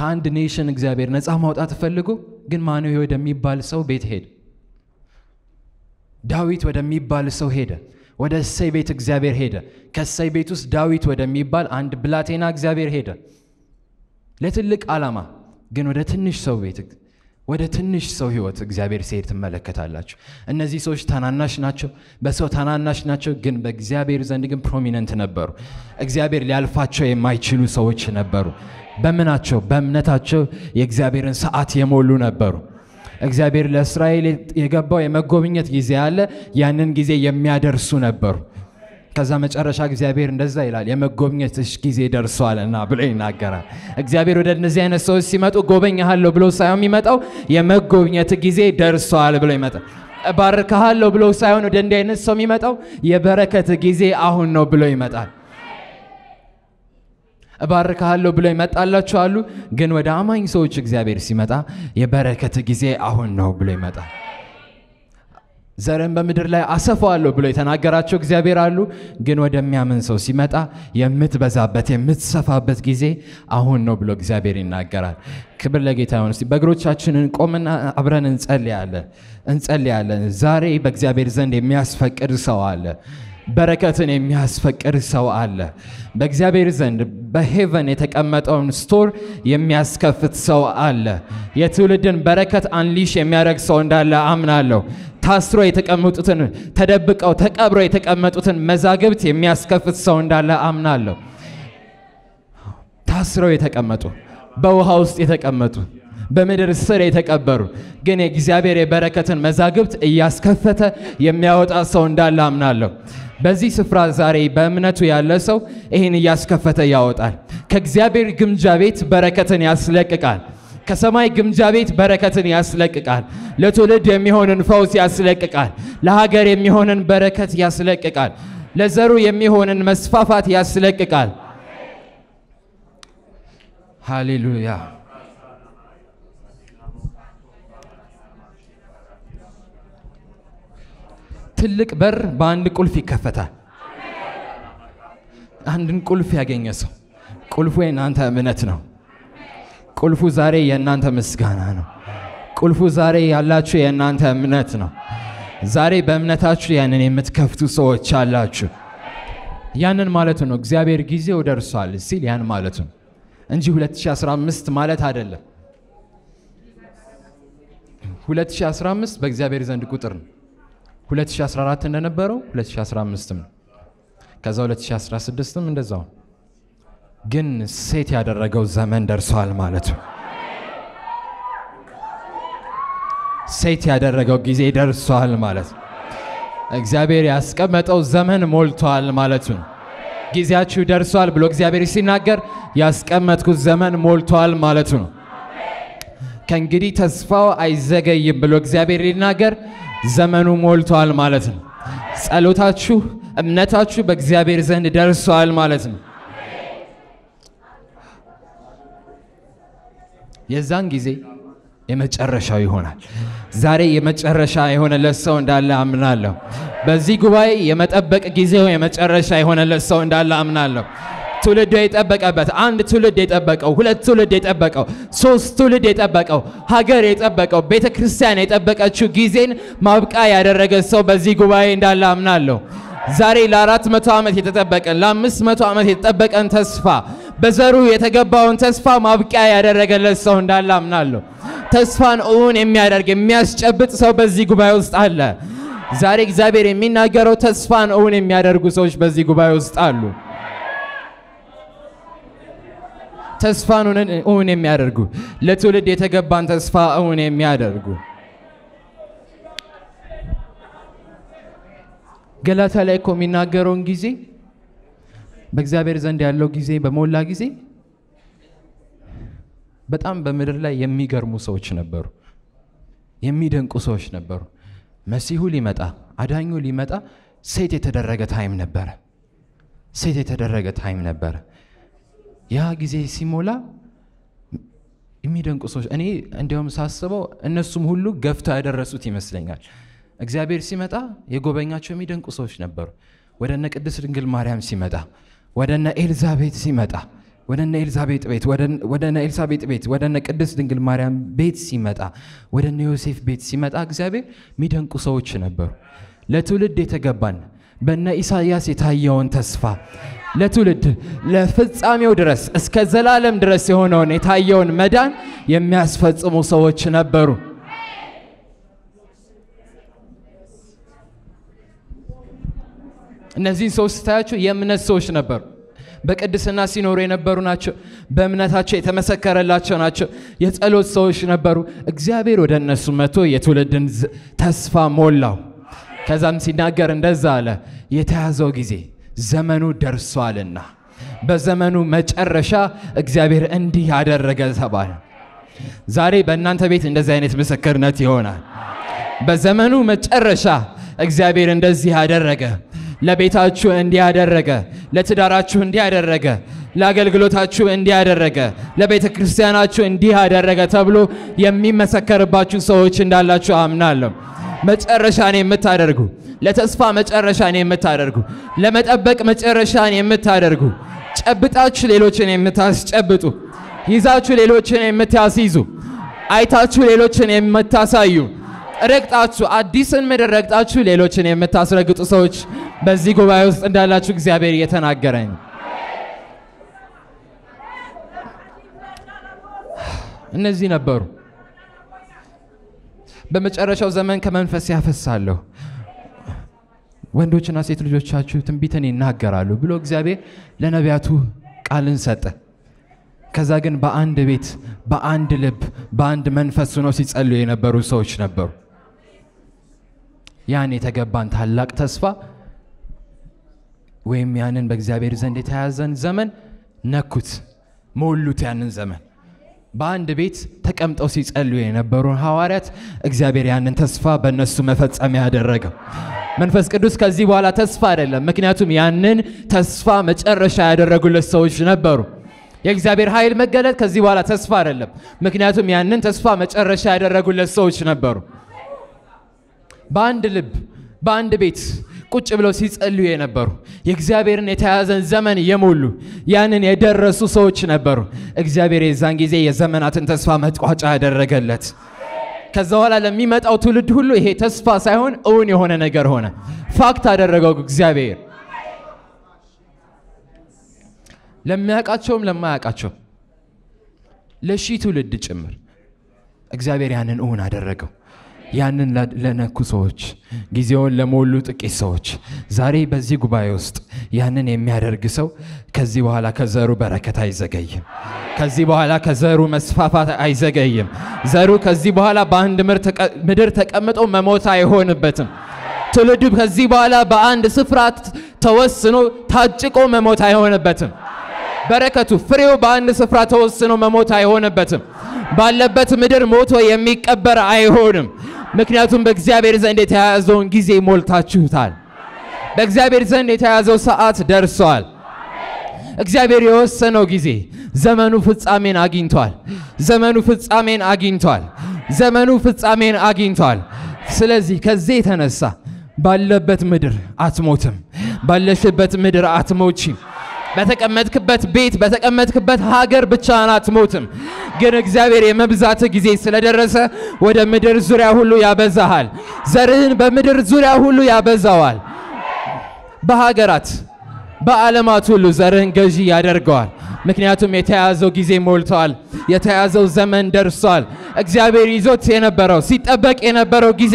ከአንድ ኔሽን እግዚአብሔር ነፃ ማውጣት ፈልጎ ግን ማኑሄ ወደሚባል ሰው ቤት ሄድ ዳዊት ወደሚባል ሰው ሄደ። ወደ እሰይ ቤት እግዚአብሔር ሄደ። ከእሰይ ቤት ውስጥ ዳዊት ወደሚባል አንድ ብላቴና እግዚአብሔር ሄደ ለትልቅ ዓላማ። ግን ወደ ትንሽ ሰው ቤት ወደ ትንሽ ሰው ህይወት እግዚአብሔር ሲሄድ ትመለከታላችሁ። እነዚህ ሰዎች ታናናሽ ናቸው፣ በሰው ታናናሽ ናቸው፣ ግን በእግዚአብሔር ዘንድ ግን ፕሮሚነንት ነበሩ። እግዚአብሔር ሊያልፋቸው የማይችሉ ሰዎች ነበሩ። በምናቸው በእምነታቸው የእግዚአብሔርን ሰዓት የሞሉ ነበሩ። እግዚአብሔር ለእስራኤል የገባው የመጎብኘት ጊዜ አለ። ያንን ጊዜ የሚያደርሱ ነበሩ። ከዛ መጨረሻ እግዚአብሔር እንደዛ ይላል፣ የመጎብኘትሽ ጊዜ ደርሷልና ብሎ ይናገራል። እግዚአብሔር ወደ እነዚህ አይነት ሰዎች ሲመጡ ጎበኛሃለሁ ብሎ ሳይሆን የሚመጣው የመጎብኘት ጊዜ ደርሷል ብሎ ይመጣል። ባርካሃለሁ ብሎ ሳይሆን ወደ እንዲህ አይነት ሰው የሚመጣው የበረከት ጊዜ አሁን ነው ብሎ ይመጣል። እባርካለሁ ብለው ይመጣላችሁ አሉ። ግን ወደ አማኝ ሰዎች እግዚአብሔር ሲመጣ የበረከት ጊዜ አሁን ነው ብሎ ይመጣል። ዘርን በምድር ላይ አሰፋዋለሁ ብሎ የተናገራቸው እግዚአብሔር አሉ። ግን ወደሚያምን ሰው ሲመጣ የምትበዛበት የምትሰፋበት ጊዜ አሁን ነው ብሎ እግዚአብሔር ይናገራል። ክብር ለጌታ ይሁን። በእግሮቻችንን ቆምና አብረን እንጸልያለን እንጸልያለን። ዛሬ በእግዚአብሔር ዘንድ የሚያስፈቅድ ሰው አለ። በረከትን የሚያስፈቅድ ሰው አለ። በእግዚአብሔር ዘንድ በሄቨን የተቀመጠውን ስቶር የሚያስከፍት ሰው አለ። የትውልድን በረከት አንሊሽ የሚያደርግ ሰው እንዳለ አምናለሁ። ታስሮ የተቀመጡትን ተደብቀው ተቀብረው የተቀመጡትን መዛግብት የሚያስከፍት ሰው እንዳለ አምናለሁ። ታስረው የተቀመጡ በውሃ ውስጥ የተቀመጡ በምድር ስር የተቀበሩ ግን የእግዚአብሔር የበረከትን መዛግብት እያስከፈተ የሚያወጣ ሰው እንዳለ አምናለሁ። በዚህ ስፍራ ዛሬ በእምነቱ ያለ ሰው ይህን እያስከፈተ ያወጣል። ከእግዚአብሔር ግምጃ ቤት በረከትን ያስለቅቃል። ከሰማይ ግምጃ ቤት በረከትን ያስለቅቃል። ለትውልድ የሚሆንን ፈውስ ያስለቅቃል። ለሀገር የሚሆንን በረከት ያስለቅቃል። ለዘሩ የሚሆንን መስፋፋት ያስለቅቃል። ሃሌሉያ ትልቅ በር በአንድ ቁልፍ ይከፈታል። አንድን ቁልፍ ያገኘ ሰው ቁልፉ የእናንተ እምነት ነው። ቁልፉ ዛሬ የእናንተ ምስጋና ነው። ቁልፉ ዛሬ ያላችሁ የእናንተ እምነት ነው። ዛሬ በእምነታችሁ ያንን የምትከፍቱ ሰዎች አላችሁ። ያንን ማለት ነው። እግዚአብሔር ጊዜው ደርሷል ሲል ያን ማለት ነው እንጂ 2015 ማለት አይደለም። 2015 በእግዚአብሔር ዘንድ ቁጥር ነው። 2014 እንደነበረው 2015 ነው። ከዛ 2016ም እንደዛው ግን ሴት ያደረገው ዘመን ደርሷል ማለት ነው። ሴት ያደረገው ጊዜ ደርሷል ማለት ነው። እግዚአብሔር ያስቀመጠው ዘመን ሞልቷል ማለት ነው። ጊዜያችሁ ደርሷል ብሎ እግዚአብሔር ሲናገር ያስቀመጥኩት ዘመን ሞልቷል ማለት ነው። ከእንግዲህ ተስፋው አይዘገይም ብሎ እግዚአብሔር ሊናገር ዘመኑ ሞልቷል ማለት ነው። ጸሎታችሁ፣ እምነታችሁ በእግዚአብሔር ዘንድ ደርሷል ማለት ነው። የዛን ጊዜ የመጨረሻው ይሆናል። ዛሬ የመጨረሻ የሆነለት ሰው እንዳለ አምናለሁ። በዚህ ጉባኤ የመጠበቅ ጊዜው የመጨረሻ የሆነለት ሰው እንዳለ አምናለሁ። ትውልዱ የጠበቀበት አንድ ትውልድ የጠበቀው ሁለት ትውልድ የጠበቀው ሶስት ትውልድ የጠበቀው ሀገር የጠበቀው ቤተ ክርስቲያን የጠበቀችው ጊዜን ማብቃ ያደረገ ሰው በዚህ ጉባኤ እንዳለ አምናለሁ። ዛሬ ለአራት መቶ ዓመት የተጠበቀን ለአምስት መቶ ዓመት የተጠበቀን ተስፋ በዘሩ የተገባውን ተስፋ ማብቂያ ያደረገለት ሰው እንዳለ አምናለሁ። ተስፋን እውን የሚያደርግ የሚያስጨብጥ ሰው በዚህ ጉባኤ ውስጥ አለ። ዛሬ እግዚአብሔር የሚናገረው ተስፋን እውን የሚያደርጉ ሰዎች በዚህ ጉባኤ ውስጥ አሉ። ተስፋን እውን የሚያደርጉ ለትውልድ የተገባን ተስፋ እውን የሚያደርጉ ገላታ ላይ እኮ የሚናገረውን ጊዜ በእግዚአብሔር ዘንድ ያለው ጊዜ በሞላ ጊዜ በጣም በምድር ላይ የሚገርሙ ሰዎች ነበሩ፣ የሚደንቁ ሰዎች ነበሩ። መሲሁ ሊመጣ አዳኙ ሊመጣ ሴት የተደረገ ታይም ነበረ። ሴት የተደረገ ታይም ነበረ። ያ ጊዜ ሲሞላ የሚደንቁ ሰዎች እኔ እንዲያውም ሳስበው እነሱም ሁሉ ገፍተው ያደረሱት ይመስለኛል። እግዚአብሔር ሲመጣ የጎበኛቸው የሚደንቁ ሰዎች ነበሩ። ወደነ ቅድስት ድንግል ማርያም ሲመጣ፣ ወደነ ኤልዛቤት ሲመጣ፣ ወደነ ኤልዛቤት ቤት፣ ወደነ ኤልሳቤጥ ቤት፣ ወደነ ቅድስት ድንግል ማርያም ቤት ሲመጣ፣ ወደነ ዮሴፍ ቤት ሲመጣ እግዚአብሔር የሚደንቁ ሰዎች ነበሩ። ለትውልድ የተገባን በነ ኢሳይያስ የታየውን ተስፋ ለትውልድ ለፍጻሜው ድረስ እስከ ዘላለም ድረስ የሆነውን የታየውን መዳን የሚያስፈጽሙ ሰዎች ነበሩ። እነዚህን ሰዎች ስታያቸው የእምነት ሰዎች ነበሩ። በቅድስና ሲኖሩ የነበሩ ናቸው። በእምነታቸው የተመሰከረላቸው ናቸው። የጸሎት ሰዎች ነበሩ። እግዚአብሔር ወደ እነሱ መጥቶ የትውልድን ተስፋ ሞላው። ከዛም ሲናገር እንደዛ አለ የተያዘው ጊዜ ዘመኑ ደርሷልና በዘመኑ መጨረሻ እግዚአብሔር እንዲህ ያደረገ ተባለ። ዛሬ በእናንተ ቤት እንደዚህ አይነት ምስክርነት ይሆናል። በዘመኑ መጨረሻ እግዚአብሔር እንደዚህ ያደረገ፣ ለቤታችሁ እንዲያደረገ፣ ለትዳራችሁ እንዲያደረገ፣ ለአገልግሎታችሁ እንዲያደረገ ያደረገ፣ ለቤተ ክርስቲያናችሁ እንዲህ ያደረገ ተብሎ የሚመሰከርባችሁ ሰዎች እንዳላችሁ አምናለሁ። መጨረሻን የምታደርጉ ለተስፋ መጨረሻን የምታደርጉ ለመጠበቅ መጨረሻን የምታደርጉ ጨብጣችሁ ሌሎችን የምታስጨብጡ ይዛችሁ ሌሎችን የምታስይዙ አይታችሁ ሌሎችን የምታሳዩ ረግጣችሁ አዲስን ምድር ረግጣችሁ ሌሎችን የምታስረግጡ ሰዎች በዚህ ጉባኤ ውስጥ እንዳላችሁ እግዚአብሔር ነው። እነዚህ ነበሩ። በመጨረሻው ዘመን ከመንፈስ ያፈሳለሁ ወንዶችና ሴት ልጆቻችሁ ትንቢትን ይናገራሉ ብሎ እግዚአብሔር ለነቢያቱ ቃልን ሰጠ። ከዛ ግን በአንድ ቤት በአንድ ልብ በአንድ መንፈስ ሆነው ሲጸልዩ የነበሩ ሰዎች ነበሩ። ያን የተገባን ታላቅ ተስፋ ወይም ያንን በእግዚአብሔር ዘንድ የተያዘን ዘመን ነኩት፣ ሞሉት። ያንን ዘመን በአንድ ቤት ተቀምጠው ሲጸልዩ የነበሩን ሐዋርያት እግዚአብሔር ያንን ተስፋ በእነሱ መፈጸሚያ ያደረገው መንፈስ ቅዱስ ከዚህ በኋላ ተስፋ አይደለም። ምክንያቱም ያንን ተስፋ መጨረሻ ያደረጉለት ሰዎች ነበሩ። የእግዚአብሔር ኃይል መገለጥ ከዚህ በኋላ ተስፋ አይደለም። ምክንያቱም ያንን ተስፋ መጨረሻ ያደረጉለት ሰዎች ነበሩ። በአንድ ልብ በአንድ ቤት ቁጭ ብለው ሲጸልዩ የነበሩ የእግዚአብሔርን የተያዘን ዘመን የሞሉ ያንን የደረሱ ሰዎች ነበሩ። እግዚአብሔር የዛን ጊዜ የዘመናትን ተስፋ መቋጫ ያደረገለት ከዛ በኋላ ለሚመጣው ትውልድ ሁሉ ይሄ ተስፋ ሳይሆን እውን የሆነ ነገር ሆነ። ፋክት አደረገው እግዚአብሔር ለሚያውቃቸውም ለማያውቃቸው ለሺ ትውልድ ጭምር እግዚአብሔር ያንን እውን አደረገው። ያንን ለነኩ ሰዎች፣ ጊዜውን ለሞሉ ጥቂት ሰዎች ዛሬ በዚህ ጉባኤ ውስጥ ያንን የሚያደርግ ሰው ከዚህ በኋላ ከዘሩ በረከት አይዘገይም። ከዚህ በኋላ ከዘሩ መስፋፋት አይዘገይም። ዘሩ ከዚህ በኋላ በአንድ ምድር ተቀምጦ መሞት አይሆንበትም። ትውልዱ ከዚህ በኋላ በአንድ ስፍራ ተወስኖ ታጭቆ መሞት አይሆንበትም። በረከቱ ፍሬው በአንድ ስፍራ ተወስኖ መሞት አይሆንበትም። ባለበት ምድር ሞቶ የሚቀበር አይሆንም። ምክንያቱም በእግዚአብሔር ዘንድ የተያያዘውን ጊዜ ሞልታችሁታል። በእግዚአብሔር ዘንድ የተያዘው ሰዓት ደርሷል። እግዚአብሔር የወሰነው ጊዜ ዘመኑ ፍጻሜን አግኝቷል። ዘመኑ ፍጻሜን አግኝቷል። ዘመኑ ፍጻሜን አግኝቷል። ስለዚህ ከዚህ የተነሳ ባለበት ምድር አትሞትም፣ ባለሽበት ምድር አትሞችም። በተቀመጥክበት ቤት በተቀመጥክበት ሀገር ብቻህን አትሞትም። ግን እግዚአብሔር የመብዛት ጊዜ ስለደረሰ ወደ ምድር ዙሪያ ሁሉ ያበዛሃል። ዘርህን በምድር ዙሪያ ሁሉ ያበዛዋል። በሀገራት በዓለማት ሁሉ ዘርህን ገዢ ያደርገዋል። ምክንያቱም የተያዘው ጊዜ ሞልተዋል። የተያዘው ዘመን ደርሷል። እግዚአብሔር ይዞት የነበረው ሲጠበቅ የነበረው ጊዜ፣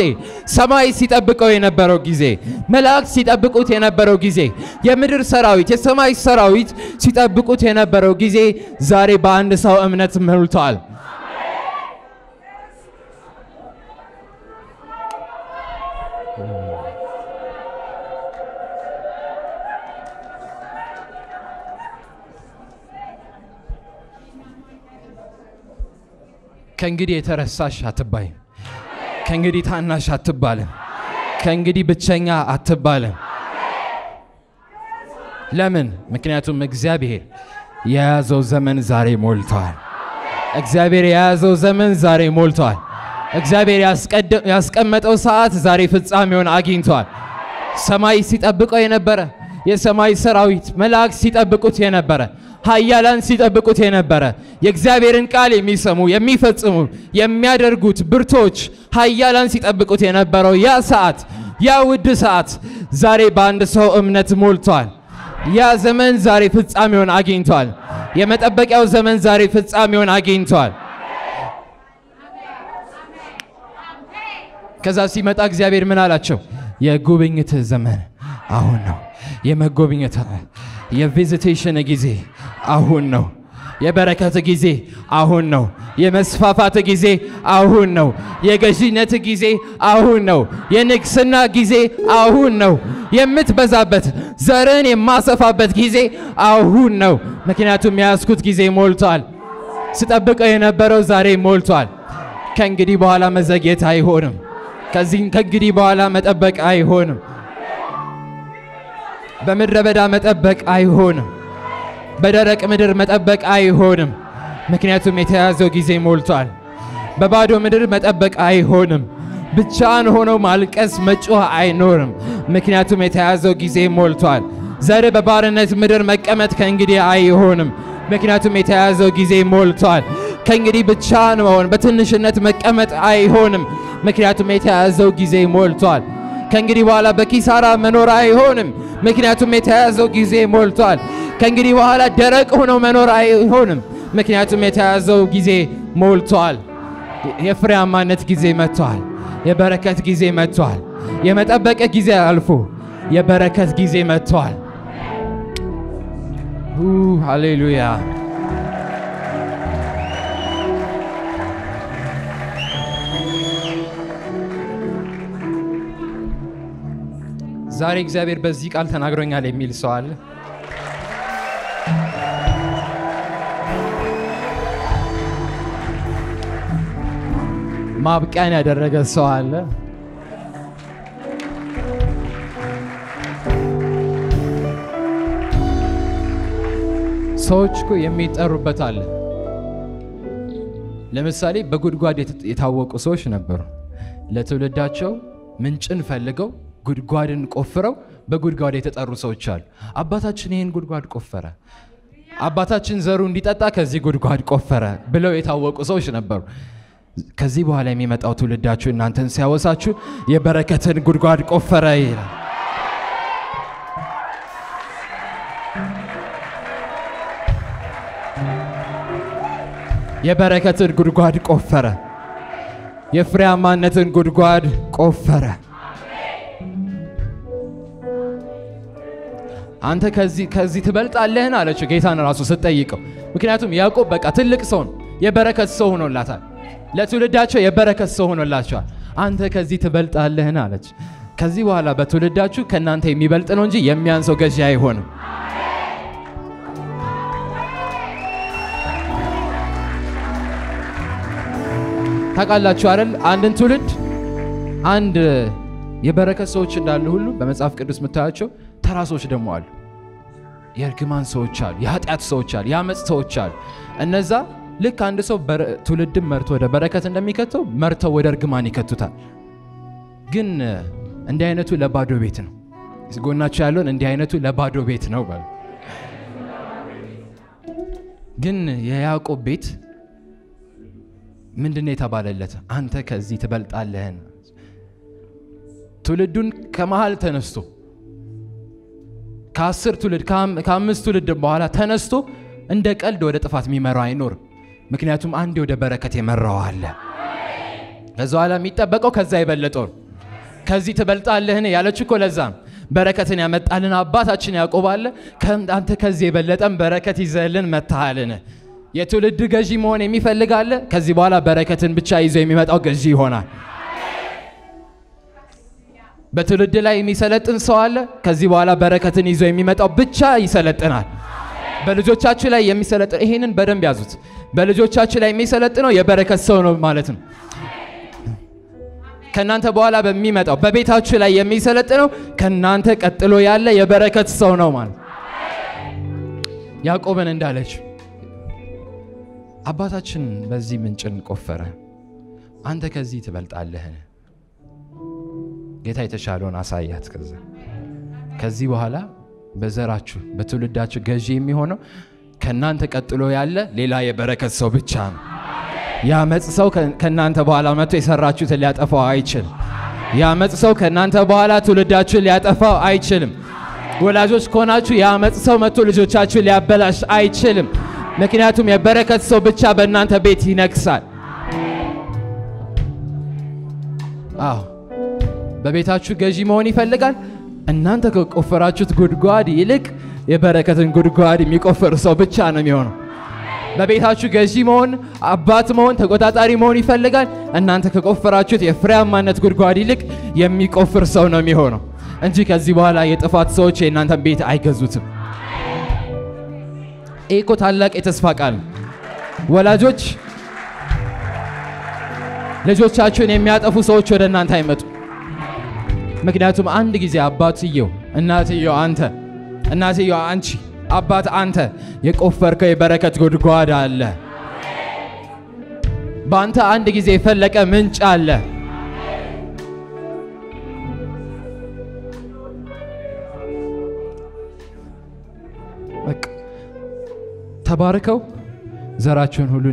ሰማይ ሲጠብቀው የነበረው ጊዜ፣ መላእክት ሲጠብቁት የነበረው ጊዜ፣ የምድር ሰራዊት፣ የሰማይ ሰራዊት ሲጠብቁት የነበረው ጊዜ ዛሬ በአንድ ሰው እምነት ሞልቷል። ከእንግዲህ የተረሳሽ አትባይም። ከእንግዲህ ታናሽ አትባልም። ከእንግዲህ ብቸኛ አትባልም። ለምን? ምክንያቱም እግዚአብሔር የያዘው ዘመን ዛሬ ሞልቷል። እግዚአብሔር የያዘው ዘመን ዛሬ ሞልቷል። እግዚአብሔር ያስቀመጠው ሰዓት ዛሬ ፍጻሜውን አግኝቷል። ሰማይ ሲጠብቀው የነበረ የሰማይ ሰራዊት መላእክት ሲጠብቁት የነበረ ኃያላን ሲጠብቁት የነበረ የእግዚአብሔርን ቃል የሚሰሙ የሚፈጽሙ የሚያደርጉት ብርቶች ኃያላን ሲጠብቁት የነበረው ያ ሰዓት ያ ውድ ሰዓት ዛሬ በአንድ ሰው እምነት ሞልቷል። ያ ዘመን ዛሬ ፍጻሜውን አግኝቷል። የመጠበቂያው ዘመን ዛሬ ፍጻሜውን አግኝቷል። ከዛ ሲመጣ እግዚአብሔር ምን አላቸው? የጉብኝት ዘመን አሁን ነው። የመጎብኘት የቪዚቴሽን ጊዜ አሁን ነው። የበረከት ጊዜ አሁን ነው። የመስፋፋት ጊዜ አሁን ነው። የገዥነት ጊዜ አሁን ነው። የንግስና ጊዜ አሁን ነው። የምትበዛበት ዘርን የማሰፋበት ጊዜ አሁን ነው። ምክንያቱም የያዝኩት ጊዜ ሞልቷል። ስጠብቀው የነበረው ዛሬ ሞልቷል። ከእንግዲህ በኋላ መዘግየት አይሆንም። ከዚህ ከእንግዲህ በኋላ መጠበቅ አይሆንም። በምድረ በዳ መጠበቅ አይሆንም። በደረቅ ምድር መጠበቅ አይሆንም። ምክንያቱም የተያዘው ጊዜ ሞልቷል። በባዶ ምድር መጠበቅ አይሆንም። ብቻን ሆኖ ማልቀስ መጮህ አይኖርም። ምክንያቱም የተያዘው ጊዜ ሞልቷል። ዘር በባርነት ምድር መቀመጥ ከእንግዲህ አይሆንም። ምክንያቱም የተያዘው ጊዜ ሞልቷል። ከእንግዲህ ብቻን መሆን በትንሽነት መቀመጥ አይሆንም። ምክንያቱም የተያዘው ጊዜ ሞልቷል። ከእንግዲህ በኋላ በኪሳራ መኖር አይሆንም። ምክንያቱም የተያዘው ጊዜ ሞልቷል። ከእንግዲህ በኋላ ደረቅ ሆኖ መኖር አይሆንም። ምክንያቱም የተያዘው ጊዜ ሞልቷል። የፍሬያማነት ጊዜ መጥቷል። የበረከት ጊዜ መጥቷል። የመጠበቅ ጊዜ አልፎ የበረከት ጊዜ መጥቷል። ሃሌሉያ ዛሬ እግዚአብሔር በዚህ ቃል ተናግሮኛል የሚል ሰው አለ? ማብቂያን ያደረገ ሰው አለ? ሰዎች እኮ የሚጠሩበት አለ። ለምሳሌ በጉድጓድ የታወቁ ሰዎች ነበሩ። ለትውልዳቸው ምንጭን ፈልገው ጉድጓድን ቆፍረው በጉድጓድ የተጠሩ ሰዎች አሉ። አባታችን ይህን ጉድጓድ ቆፈረ፣ አባታችን ዘሩ እንዲጠጣ ከዚህ ጉድጓድ ቆፈረ ብለው የታወቁ ሰዎች ነበሩ። ከዚህ በኋላ የሚመጣው ትውልዳችሁ እናንተን ሲያወሳችሁ የበረከትን ጉድጓድ ቆፈረ ይላል። የበረከትን ጉድጓድ ቆፈረ፣ የፍሬያማነትን ጉድጓድ ቆፈረ። አንተ ከዚህ ትበልጣለህን አለችው ጌታን ራሱ ስትጠይቀው። ምክንያቱም ያዕቆብ በቃ ትልቅ ሰው ነው፣ የበረከት ሰው ሆኖላታል። ለትውልዳቸው የበረከት ሰው ሆኖላቸዋል። አንተ ከዚህ ትበልጣለህን አለች። ከዚህ በኋላ በትውልዳችሁ ከእናንተ የሚበልጥ ነው እንጂ የሚያንሰው ገዢ አይሆንም። ታውቃላችሁ አይደል? አንድን ትውልድ አንድ የበረከት ሰዎች እንዳሉ ሁሉ በመጽሐፍ ቅዱስ የምታያቸው ተራ ሰዎች ደግሞ አሉ። የእርግማን ሰዎች አሉ፣ የኃጢአት ሰዎች አሉ፣ የአመፅ ሰዎች አሉ። እነዛ ልክ አንድ ሰው ትውልድን መርቶ ወደ በረከት እንደሚከተው መርተው ወደ እርግማን ይከቱታል። ግን እንዲህ አይነቱ ለባዶ ቤት ነው። ጎናቸው ያለውን እንዲህ አይነቱ ለባዶ ቤት ነው። ግን የያዕቆብ ቤት ምንድን ነው የተባለለት? አንተ ከዚህ ትበልጣለህን። ትውልዱን ከመሃል ተነስቶ ከአስር ትውልድ ከአምስት ትውልድ በኋላ ተነስቶ እንደ ቀልድ ወደ ጥፋት የሚመራው አይኖርም። ምክንያቱም አንድ ወደ በረከት የመራው አለ። ከዛ በኋላ የሚጠበቀው ከዛ የበለጠው ከዚህ ትበልጣለህን ያለች እኮ ለዛም በረከትን ያመጣልን አባታችን ያዕቆብ አለ። አንተ ከዚህ የበለጠን በረከት ይዘህልን መታሃልን። የትውልድ ገዢ መሆን የሚፈልጋለ ከዚህ በኋላ በረከትን ብቻ ይዞ የሚመጣው ገዢ ይሆናል። በትውልድ ላይ የሚሰለጥን ሰው አለ። ከዚህ በኋላ በረከትን ይዞ የሚመጣው ብቻ ይሰለጥናል። በልጆቻችሁ ላይ የሚሰለጥ ይሄንን በደንብ ያዙት። በልጆቻችሁ ላይ የሚሰለጥነው የበረከት ሰው ነው ማለት ነው። ከእናንተ በኋላ በሚመጣው በቤታችሁ ላይ የሚሰለጥነው ከእናንተ ቀጥሎ ያለ የበረከት ሰው ነው ማለት ያዕቆብን እንዳለች አባታችን በዚህ ምንጭን ቆፈረ፣ አንተ ከዚህ ትበልጣለህን? ጌታ የተሻለውን አሳያት። ከዛ ከዚህ በኋላ በዘራችሁ በትውልዳችሁ ገዢ የሚሆነው ከእናንተ ቀጥሎ ያለ ሌላ የበረከት ሰው ብቻ ነው። ያመፅ ሰው ከእናንተ በኋላ መጥቶ የሰራችሁትን ሊያጠፋው አይችል። ያመፅ ሰው ከእናንተ በኋላ ትውልዳችሁን ሊያጠፋው አይችልም። ወላጆች ከሆናችሁ ያመፅ ሰው መጥቶ ልጆቻችሁን ሊያበላሽ አይችልም። ምክንያቱም የበረከት ሰው ብቻ በእናንተ ቤት ይነግሳል። አዎ በቤታችሁ ገዢ መሆን ይፈልጋል። እናንተ ከቆፈራችሁት ጉድጓድ ይልቅ የበረከትን ጉድጓድ የሚቆፍር ሰው ብቻ ነው የሚሆነው። በቤታችሁ ገዢ መሆን፣ አባት መሆን፣ ተቆጣጣሪ መሆን ይፈልጋል። እናንተ ከቆፈራችሁት የፍሬያማነት ጉድጓድ ይልቅ የሚቆፍር ሰው ነው የሚሆነው እንጂ ከዚህ በኋላ የጥፋት ሰዎች የእናንተን ቤት አይገዙትም። ይህ እኮ ታላቅ የተስፋ ቃል። ወላጆች ልጆቻችሁን የሚያጠፉ ሰዎች ወደ እናንተ አይመጡ ምክንያቱም አንድ ጊዜ አባትየው እናትየው አንተ እናትየው አንቺ አባት አንተ የቆፈርከው የበረከት ጉድጓድ አለ። በአንተ አንድ ጊዜ የፈለቀ ምንጭ አለ። ተባርከው ዘራቸውን ሁሉ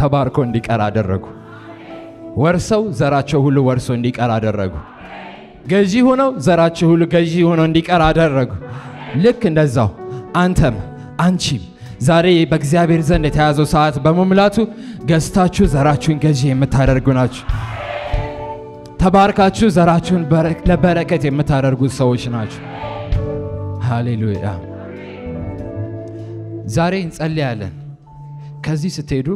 ተባርኮ እንዲቀር አደረጉ። ወርሰው ዘራቸው ሁሉ ወርሶ እንዲቀር አደረጉ። ገዢ ሆነው ዘራችሁ ሁሉ ገዢ ሆነው እንዲቀር አደረጉ። ልክ እንደዛው አንተም አንቺም ዛሬ በእግዚአብሔር ዘንድ የተያዘው ሰዓት በመሙላቱ ገዝታችሁ ዘራችሁን ገዢ የምታደርጉ ናችሁ። ተባርካችሁ ዘራችሁን ለበረከት የምታደርጉ ሰዎች ናችሁ። ሃሌሉያ። ዛሬ እንጸልያለን። ከዚህ ስትሄዱ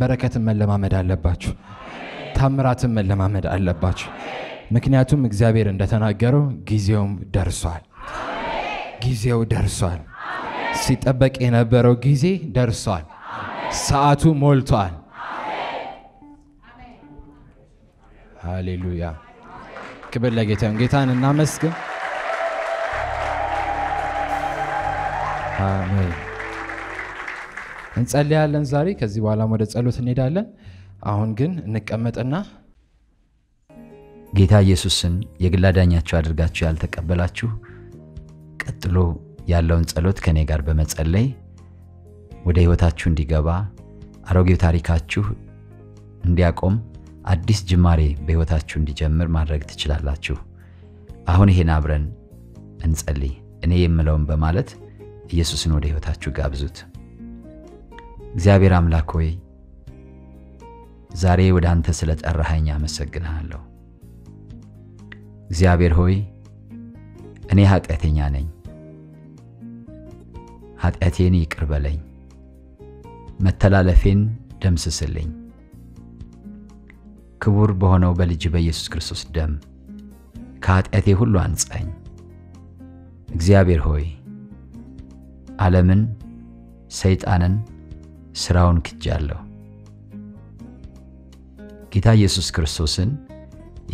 በረከትን መለማመድ አለባችሁ። ታምራትን መለማመድ አለባችሁ። ምክንያቱም እግዚአብሔር እንደተናገረው ጊዜውም ደርሷል። ጊዜው ደርሷል። ሲጠበቅ የነበረው ጊዜ ደርሷል። ሰዓቱ ሞልቷል። ሃሌሉያ! ክብር ለጌታ ጌታን እናመስግን። አሜን። እንጸልያለን። ዛሬ ከዚህ በኋላም ወደ ጸሎት እንሄዳለን። አሁን ግን እንቀመጥና ጌታ ኢየሱስን የግል አዳኛችሁ አድርጋችሁ ያልተቀበላችሁ ቀጥሎ ያለውን ጸሎት ከእኔ ጋር በመጸለይ ወደ ህይወታችሁ እንዲገባ አሮጌው ታሪካችሁ እንዲያቆም አዲስ ጅማሬ በህይወታችሁ እንዲጀምር ማድረግ ትችላላችሁ። አሁን ይሄን አብረን እንጸልይ። እኔ የምለውን በማለት ኢየሱስን ወደ ህይወታችሁ ጋብዙት። እግዚአብሔር አምላክ ሆይ ዛሬ ወደ አንተ ስለ ጠራኸኝ አመሰግንሃለሁ። እግዚአብሔር ሆይ እኔ ኃጢአተኛ ነኝ፣ ኃጢአቴን ይቅር በለኝ፣ መተላለፌን ደምስስልኝ። ክቡር በሆነው በልጅ በኢየሱስ ክርስቶስ ደም ከኃጢአቴ ሁሉ አንጻኝ። እግዚአብሔር ሆይ ዓለምን፣ ሰይጣንን፣ ስራውን ክጃለሁ። ጌታ ኢየሱስ ክርስቶስን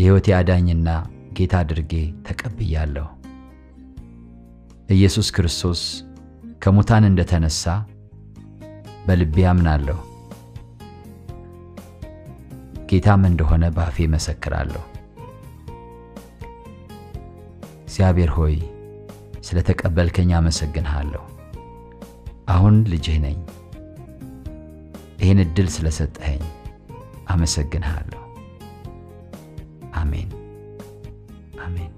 የሕይወቴ አዳኝና ጌታ አድርጌ ተቀብያለሁ። ኢየሱስ ክርስቶስ ከሙታን እንደተነሳ በልቤ አምናለሁ። ጌታም እንደሆነ በአፌ መሰክራለሁ። እግዚአብሔር ሆይ ስለ ተቀበልከኝ አመሰግንሃለሁ። አሁን ልጅህ ነኝ። ይህን ዕድል ስለሰጠኸኝ አመሰግንሃለሁ። አሜን አሜን።